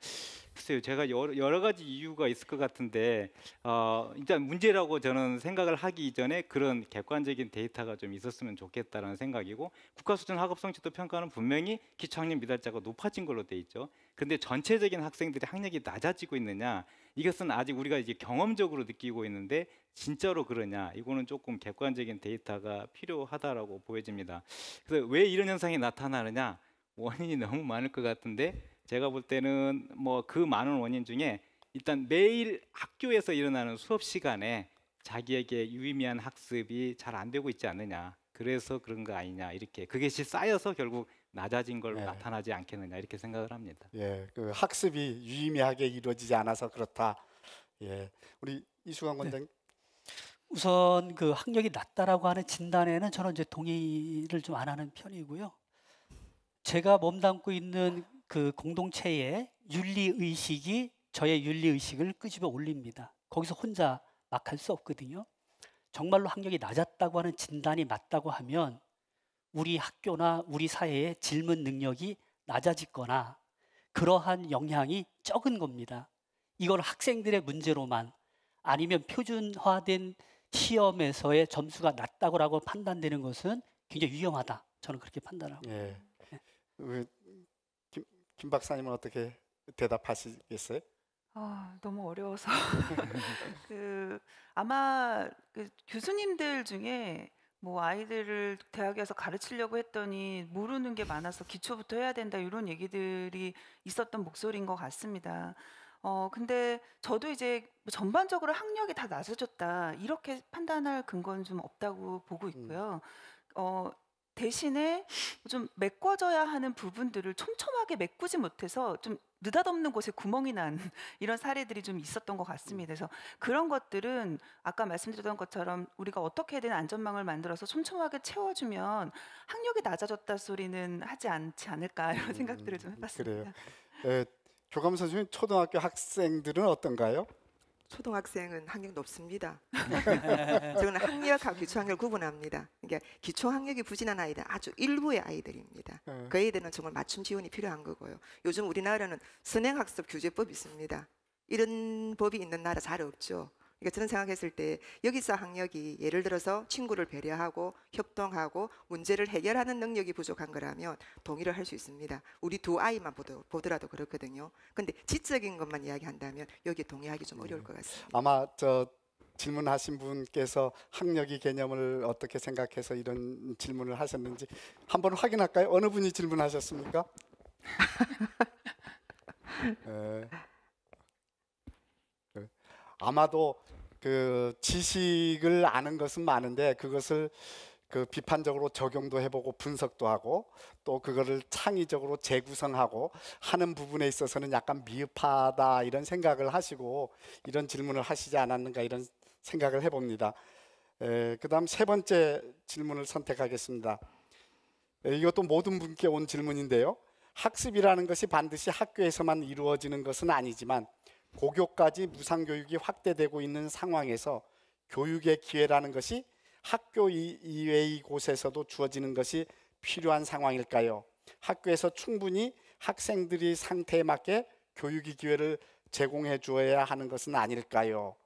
글쎄요, 제가 여러, 여러 가지 이유가 있을 것 같은데 어, 일단 문제라고 저는 생각을 하기 이전에 그런 객관적인 데이터가 좀 있었으면 좋겠다라는 생각이고 국가수준 학업 성취도 평가는 분명히 기초학력 미달자가 높아진 걸로 돼 있죠. 그런데 전체적인 학생들의 학력이 낮아지고 있느냐 이것은 아직 우리가 이제 경험적으로 느끼고 있는데 진짜로 그러냐 이거는 조금 객관적인 데이터가 필요하다라고 보여집니다. 그래서 왜 이런 현상이 나타나느냐 원인이 너무 많을 것 같은데 제가 볼 때는 뭐 그 많은 원인 중에 일단 매일 학교에서 일어나는 수업 시간에 자기에게 유의미한 학습이 잘 안 되고 있지 않느냐 그래서 그런 거 아니냐 이렇게 그것이 쌓여서 결국 낮아진 걸 예. 나타나지 않겠느냐 이렇게 생각을 합니다. 예, 그 학습이 유의미하게 이루어지지 않아서 그렇다. 예, 우리 이수광 원장. 네. 우선 그 학력이 낮다라고 하는 진단에는 저는 이제 동의를 좀 안 하는 편이고요. 제가 몸담고 있는 그 공동체의 윤리 의식이 저의 윤리 의식을 끄집어 올립니다. 거기서 혼자 막 할 수 없거든요. 정말로 학력이 낮았다고 하는 진단이 맞다고 하면 우리 학교나 우리 사회의 질문 능력이 낮아지거나 그러한 영향이 적은 겁니다. 이걸 학생들의 문제로만 아니면 표준화된 시험에서의 점수가 낮다고 판단되는 것은 굉장히 위험하다. 저는 그렇게 판단하고. 예. 네. 그 김, 김 박사님은 어떻게 대답하시겠어요? 아, 너무 어려워서. [laughs] 그 아마 그 교수님들 중에 뭐 아이들을 대학에서 가르치려고 했더니 모르는 게 많아서 기초부터 해야 된다 이런 얘기들이 있었던 목소리인 것 같습니다. 어 근데 저도 이제 뭐 전반적으로 학력이 다 낮아졌다 이렇게 판단할 근거는 좀 없다고 보고 음. 있고요. 어 대신에 좀메꿔줘야 하는 부분들을 촘촘하게 메꾸지 못해서 좀 느닷없는 곳에 구멍이 난 [laughs] 이런 사례들이 좀 있었던 것 같습니다. 그래서 그런 것들은 아까 말씀드렸던 것처럼 우리가 어떻게든 안전망을 만들어서 촘촘하게 채워주면 학력이 낮아졌다 소리는 하지 않지 않을까 이런 음, 생각들을 좀 해봤습니다. 음, 그래요. 에, 교감 선생님 초등학교 학생들은 어떤가요? 초등학생은 [laughs] 학력 높습니다. 저는 학력하 기초학력 구분합니다. 그러니까 기초학력이 부진한 아이들 아주 일부의 아이들입니다. 네. 그 아이들은 정말 맞춤 지원이 필요한 거고요. 요즘 우리나라는 선행학습 규제법이 있습니다. 이런 법이 있는 나라 잘 없죠. 그러니까 저는 생각했을 때 여기서 학력이 예를 들어서 친구를 배려하고 협동하고 문제를 해결하는 능력이 부족한 거라면 동의를 할 수 있습니다. 우리 두 아이만 보더라도 그렇거든요. 근데 지적인 것만 이야기한다면 여기 동의하기 좀 어려울 네. 것 같습니다. 아마 저 질문하신 분께서 학력이 개념을 어떻게 생각해서 이런 질문을 하셨는지 한번 확인할까요? 어느 분이 질문하셨습니까? [laughs] 네. 네. 아마도 그 지식을 아는 것은 많은데 그것을 그 비판적으로 적용도 해보고 분석도 하고 또 그거를 창의적으로 재구성하고 하는 부분에 있어서는 약간 미흡하다 이런 생각을 하시고 이런 질문을 하시지 않았는가 이런 생각을 해봅니다. 그다음 세 번째 질문을 선택하겠습니다. 에, 이것도 모든 분께 온 질문인데요. 학습이라는 것이 반드시 학교에서만 이루어지는 것은 아니지만 고교까지 무상교육이 확대되고 있는 상황에서 교육의 기회라는 것이 학교 이외의 곳에서도 주어지는 것이 필요한 상황일까요? 학교에서 충분히 학생들이 상태에 맞게 교육의 기회를 제공해 주어야 하는 것은 아닐까요?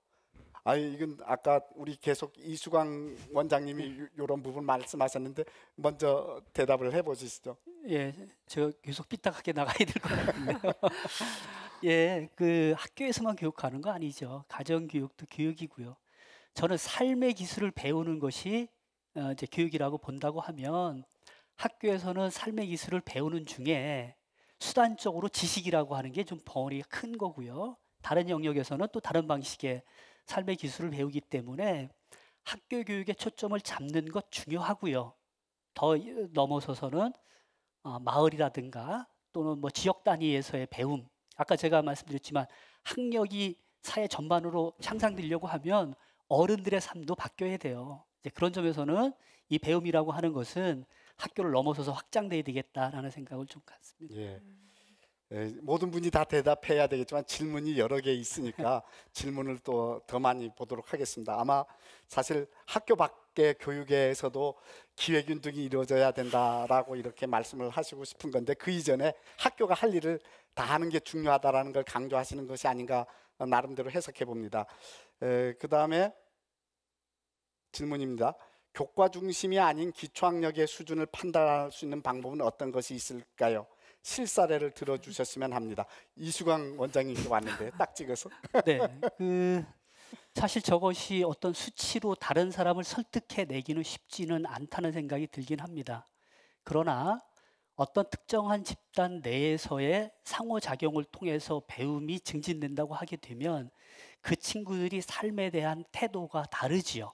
아 이건 아까 우리 계속 이수광 원장님이 이런 부분 말씀하셨는데 먼저 대답을 해보시죠. 예, 제가 계속 삐딱하게 나가야 될 것 같은데요. [laughs] 예, 그 학교에서만 교육하는 거 아니죠. 가정 교육도 교육이고요. 저는 삶의 기술을 배우는 것이 어, 이제 교육이라고 본다고 하면 학교에서는 삶의 기술을 배우는 중에 수단적으로 지식이라고 하는 게 좀범위가큰 거고요. 다른 영역에서는 또 다른 방식의 삶의 기술을 배우기 때문에 학교 교육에 초점을 잡는 것 중요하고요. 더 넘어서서는 어, 마을이라든가 또는 뭐 지역 단위에서의 배움 아까 제가 말씀드렸지만 학력이 사회 전반으로 향상되려고 하면 어른들의 삶도 바뀌어야 돼요. 그런 점에서는 이 배움이라고 하는 것은 학교를 넘어서서 확장돼야 되겠다라는 생각을 좀 갖습니다. 예. 예, 모든 분이 다 대답해야 되겠지만 질문이 여러 개 있으니까 [laughs] 질문을 또 더 많이 보도록 하겠습니다. 아마 사실 학교 밖 함께 교육에서도 기획윤등이 이루어져야 된다라고 이렇게 말씀을 하시고 싶은 건데 그 이전에 학교가 할 일을 다 하는 게 중요하다라는 걸 강조하시는 것이 아닌가 나름대로 해석해 봅니다. 그 다음에 질문입니다. 교과 중심이 아닌 기초학력의 수준을 판단할 수 있는 방법은 어떤 것이 있을까요? 실사례를 들어주셨으면 합니다. 이수광 원장님이 왔는데 딱 찍어서. [laughs] 네, 그 사실 저것이 어떤 수치로 다른 사람을 설득해 내기는 쉽지는 않다는 생각이 들긴 합니다. 그러나 어떤 특정한 집단 내에서의 상호작용을 통해서 배움이 증진된다고 하게 되면 그 친구들이 삶에 대한 태도가 다르지요.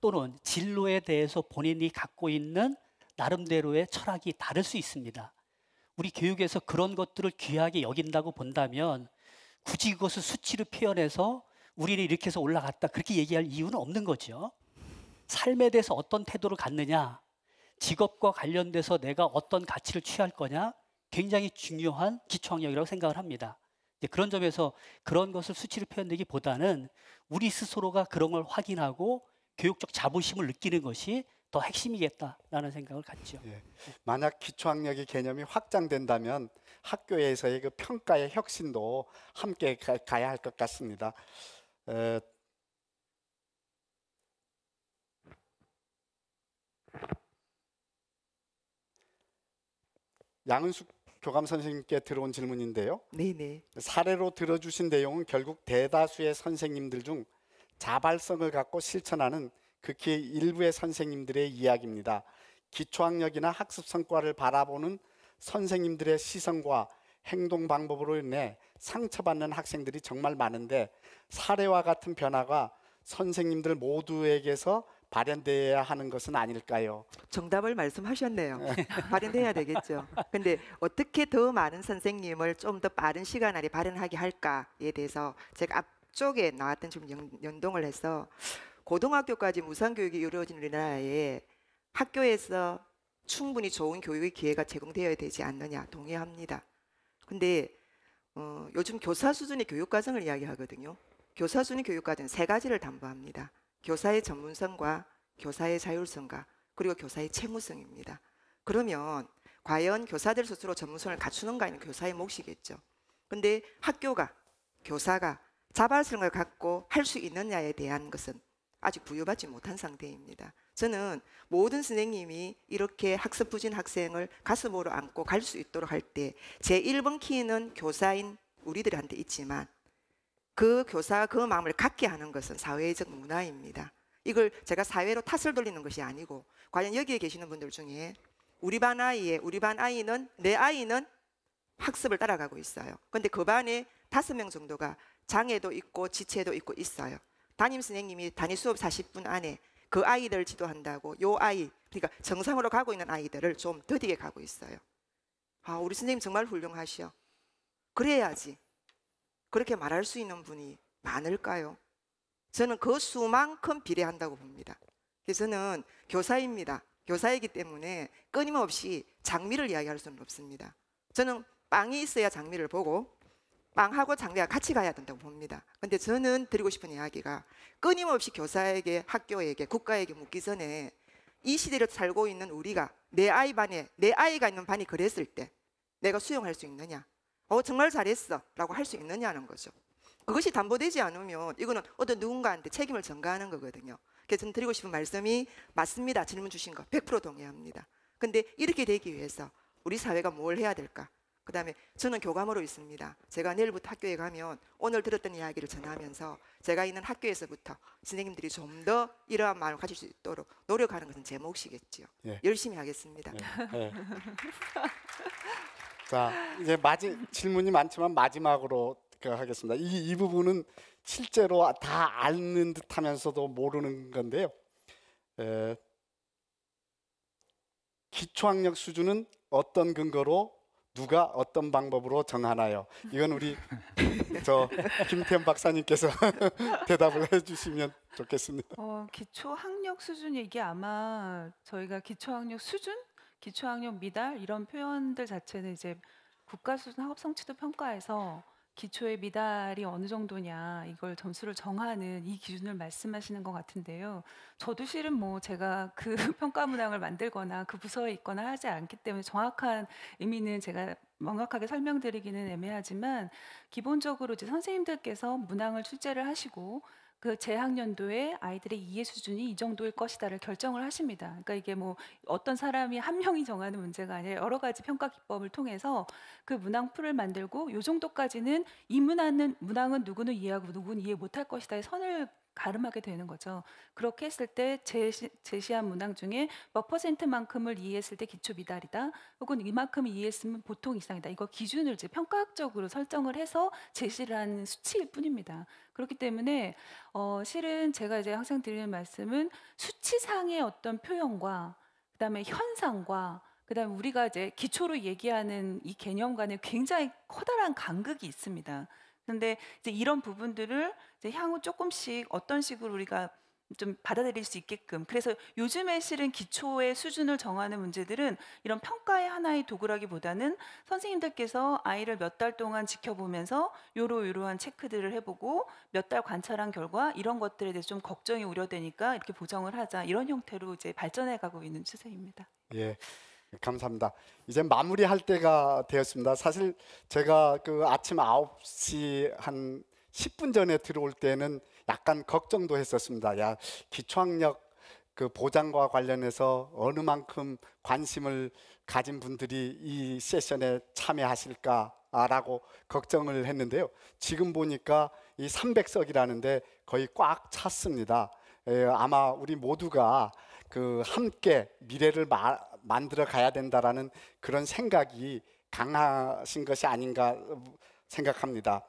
또는 진로에 대해서 본인이 갖고 있는 나름대로의 철학이 다를 수 있습니다. 우리 교육에서 그런 것들을 귀하게 여긴다고 본다면 굳이 그것을 수치로 표현해서 우리를 이렇게 해서 올라갔다 그렇게 얘기할 이유는 없는 거죠. 삶에 대해서 어떤 태도를 갖느냐, 직업과 관련돼서 내가 어떤 가치를 취할 거냐 굉장히 중요한 기초학력이라고 생각을 합니다. 그런 점에서 그런 것을 수치로 표현되기보다는 우리 스스로가 그런 걸 확인하고 교육적 자부심을 느끼는 것이 더 핵심이겠다라는 생각을 갖죠. 예. 만약 기초학력의 개념이 확장된다면 학교에서의 그 평가의 혁신도 함께 가, 야할 것 같습니다. 양은숙 교감 선생님께 들어온 질문인데요. 네네. 사례로 들어주신 내용은 결국 대다수의 선생님들 중 자발성을 갖고 실천하는 극히 일부의 선생님들의 이야기입니다. 기초학력이나 학습 성과를 바라보는 선생님들의 시선과 행동 방법으로 인해 상처받는 학생들이 정말 많은데 사례와 같은 변화가 선생님들 모두에게서 발현돼야 하는 것은 아닐까요? 정답을 말씀하셨네요. 네. [laughs] 발현돼야 되겠죠. 근데 어떻게 더 많은 선생님을 좀 더 빠른 시간 안에 발현하게 할까에 대해서 제가 앞쪽에 나왔던 좀 연, 동을 해서 고등학교까지 무상 교육이 이루어진 우리나라에 학교에서 충분히 좋은 교육의 기회가 제공되어야 되지 않느냐 동의합니다. 근데 어, 요즘 교사 수준의 교육 과정을 이야기하거든요. 교사 수준의 교육 과정 세 가지를 담보합니다. 교사의 전문성과 교사의 자율성과 그리고 교사의 채무성입니다. 그러면 과연 교사들 스스로 전문성을 갖추는가 하는 교사의 몫이겠죠. 근데 학교가 교사가 자발성을 갖고 할 수 있느냐에 대한 것은 아직 부여받지 못한 상태입니다. 저는 모든 선생님이 이렇게 학습 부진 학생을 가슴으로 안고 갈 수 있도록 할 때 제 1번 키는 교사인 우리들한테 있지만 그 교사가 그 마음을 갖게 하는 것은 사회적 문화입니다. 이걸 제가 사회로 탓을 돌리는 것이 아니고 과연 여기에 계시는 분들 중에 우리 반 아이의 우리 반 아이는 내 아이는 학습을 따라가고 있어요. 근데 그 반에 다섯 명 정도가 장애도 있고 지체도 있고 있어요. 담임 선생님이 단위 수업 40분 안에 그 아이들 지도한다고 요 아이 그러니까 정상으로 가고 있는 아이들을 좀 더디게 가고 있어요. 아 우리 선생님 정말 훌륭하시오. 그래야지 그렇게 말할 수 있는 분이 많을까요? 저는 그 수만큼 비례한다고 봅니다. 그래서 저는 교사입니다. 교사이기 때문에 끊임없이 장미를 이야기할 수는 없습니다. 저는 빵이 있어야 장미를 보고 빵하고 장례가 같이 가야 된다고 봅니다. 근데 저는 드리고 싶은 이야기가 끊임없이 교사에게 학교에게 국가에게 묻기 전에 이 시대를 살고 있는 우리가 내 아이 반에 내 아이가 있는 반이 그랬을 때 내가 수용할 수 있느냐? 어 정말 잘했어라고 할 수 있느냐는 거죠. 그것이 담보되지 않으면 이거는 어떤 누군가한테 책임을 전가하는 거거든요. 그래서 저는 드리고 싶은 말씀이 맞습니다. 질문 주신 거 100% 동의합니다. 근데 이렇게 되기 위해서 우리 사회가 뭘 해야 될까? 그 다음에 저는 교감으로 있습니다. 제가 내일부터 학교에 가면 오늘 들었던 이야기를 전하면서 제가 있는 학교에서부터 선생님들이 좀 더 이러한 마음을 가질 수 있도록 노력하는 것은 제 몫이겠지요. 예. 열심히 하겠습니다. 예. [laughs] 예. 자 이제 마지 질문이 많지만 마지막으로 그 하겠습니다. 이, 이 부분은 실제로 다 아는 듯하면서도 모르는 건데요. 에, 기초학력 수준은 어떤 근거로 누가 어떤 방법으로 정하나요? 이건 우리 [laughs] 저 김태현 박사님께서 [laughs] 대답을 해주시면 좋겠습니다. 어, 기초 학력 수준 이게 아마 저희가 기초 학력 수준, 기초 학력 미달 이런 표현들 자체는 이제 국가 수준 학업 성취도 평가에서 기초의 미달이 어느 정도냐 이걸 점수를 정하는 이 기준을 말씀하시는 것 같은데요. 저도 실은 뭐 제가 그 [laughs] 평가 문항을 만들거나 그 부서에 있거나 하지 않기 때문에 정확한 의미는 제가 명확하게 설명드리기는 애매하지만 기본적으로 이제 선생님들께서 문항을 출제를 하시고 그 재학년도에 아이들의 이해 수준이 이 정도일 것이다를 결정을 하십니다. 그러니까 이게 뭐 어떤 사람이 한 명이 정하는 문제가 아니라 여러 가지 평가 기법을 통해서 그 문항 풀을 만들고 요 정도까지는 이 문항은 문항은 누구는 이해하고 누구는 이해 못할 것이다의 선을 가름하게 되는 거죠. 그렇게 했을 때 제시, 제시한 문항 중에 몇 뭐 퍼센트만큼을 이해했을 때 기초 미달이다. 혹은 이만큼 이해했으면 보통 이상이다. 이거 기준을 이제 평가학적으로 설정을 해서 제시를 한 수치일 뿐입니다. 그렇기 때문에 어, 실은 제가 이제 항상 드리는 말씀은 수치상의 어떤 표현과 그다음에 현상과 그다음에 우리가 이제 기초로 얘기하는 이 개념 간에 굉장히 커다란 간극이 있습니다. 그런데 이제 이런 부분들을 이제 향후 조금씩 어떤 식으로 우리가 좀 받아들일 수 있게끔 그래서 요즘에 실은 기초의 수준을 정하는 문제들은 이런 평가의 하나의 도구라기보다는 선생님들께서 아이를 몇 달 동안 지켜보면서 요로요로한 체크들을 해보고 몇 달 관찰한 결과 이런 것들에 대해서 좀 걱정이 우려되니까 이렇게 보정을 하자 이런 형태로 이제 발전해 가고 있는 추세입니다. 예. 감사합니다. 이제 마무리할 때가 되었습니다. 사실 제가 그 아침 9시 한 10분 전에 들어올 때는 약간 걱정도 했었습니다. 야, 기초학력 그 보장과 관련해서 어느 만큼 관심을 가진 분들이 이 세션에 참여하실까라고 걱정을 했는데요. 지금 보니까 이 300석이라는데 거의 꽉 찼습니다. 에, 예, 아마 우리 모두가 그 함께 미래를 마, 만들어 가야 된다라는 그런 생각이 강하신 것이 아닌가 생각합니다.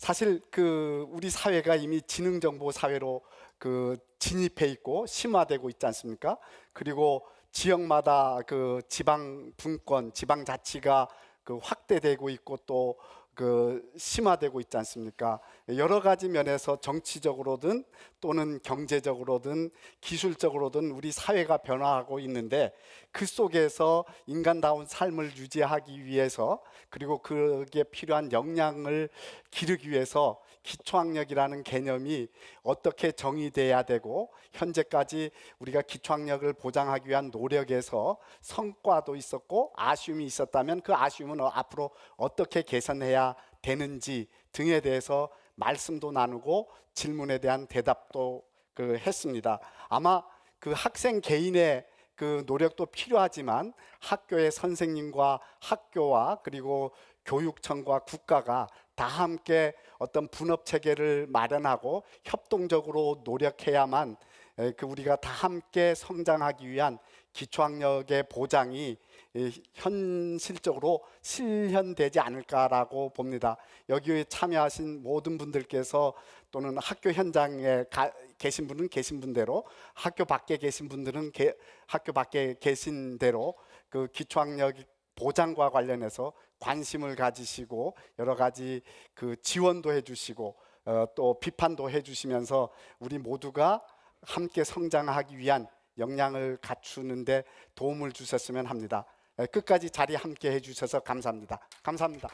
사실 그 우리 사회가 이미 지능 정보 사회로 그 진입해 있고 심화되고 있지 않습니까? 그리고 지역마다 그 지방 분권, 지방 자치가 그 확대되고 있고 또그 심화되고 있지 않습니까? 여러 가지 면에서 정치적으로든 또는 경제적으로든 기술적으로든 우리 사회가 변화하고 있는데 그 속에서 인간다운 삶을 유지하기 위해서 그리고 그게 필요한 역량을 기르기 위해서 기초학력이라는 개념이 어떻게 정의돼야 되고 현재까지 우리가 기초학력을 보장하기 위한 노력에서 성과도 있었고 아쉬움이 있었다면 그 아쉬움은 앞으로 어떻게 개선해야 되는지 등에 대해서 말씀도 나누고 질문에 대한 대답도 그 했습니다. 아마 그 학생 개인의 그 노력도 필요하지만 학교의 선생님과 학교와 그리고 교육청과 국가가 다 함께 어떤 분업 체계를 마련하고 협동적으로 노력해야만 그 우리가 다 함께 성장하기 위한 기초학력의 보장이 현실적으로 실현되지 않을까라고 봅니다. 여기에 참여하신 모든 분들께서 또는 학교 현장에 가, 계신 분은 계신 분대로 학교 밖에 계신 분들은 게, 학교 밖에 계신 대로 그 기초학력 보장과 관련해서 관심을 가지시고 여러 가지 그 지원도 해주시고 어, 또 비판도 해주시면서 우리 모두가 함께 성장하기 위한 역량을 갖추는데 도움을 주셨으면 합니다. 예, 끝까지 자리 함께 해주셔서 감사합니다. 감사합니다.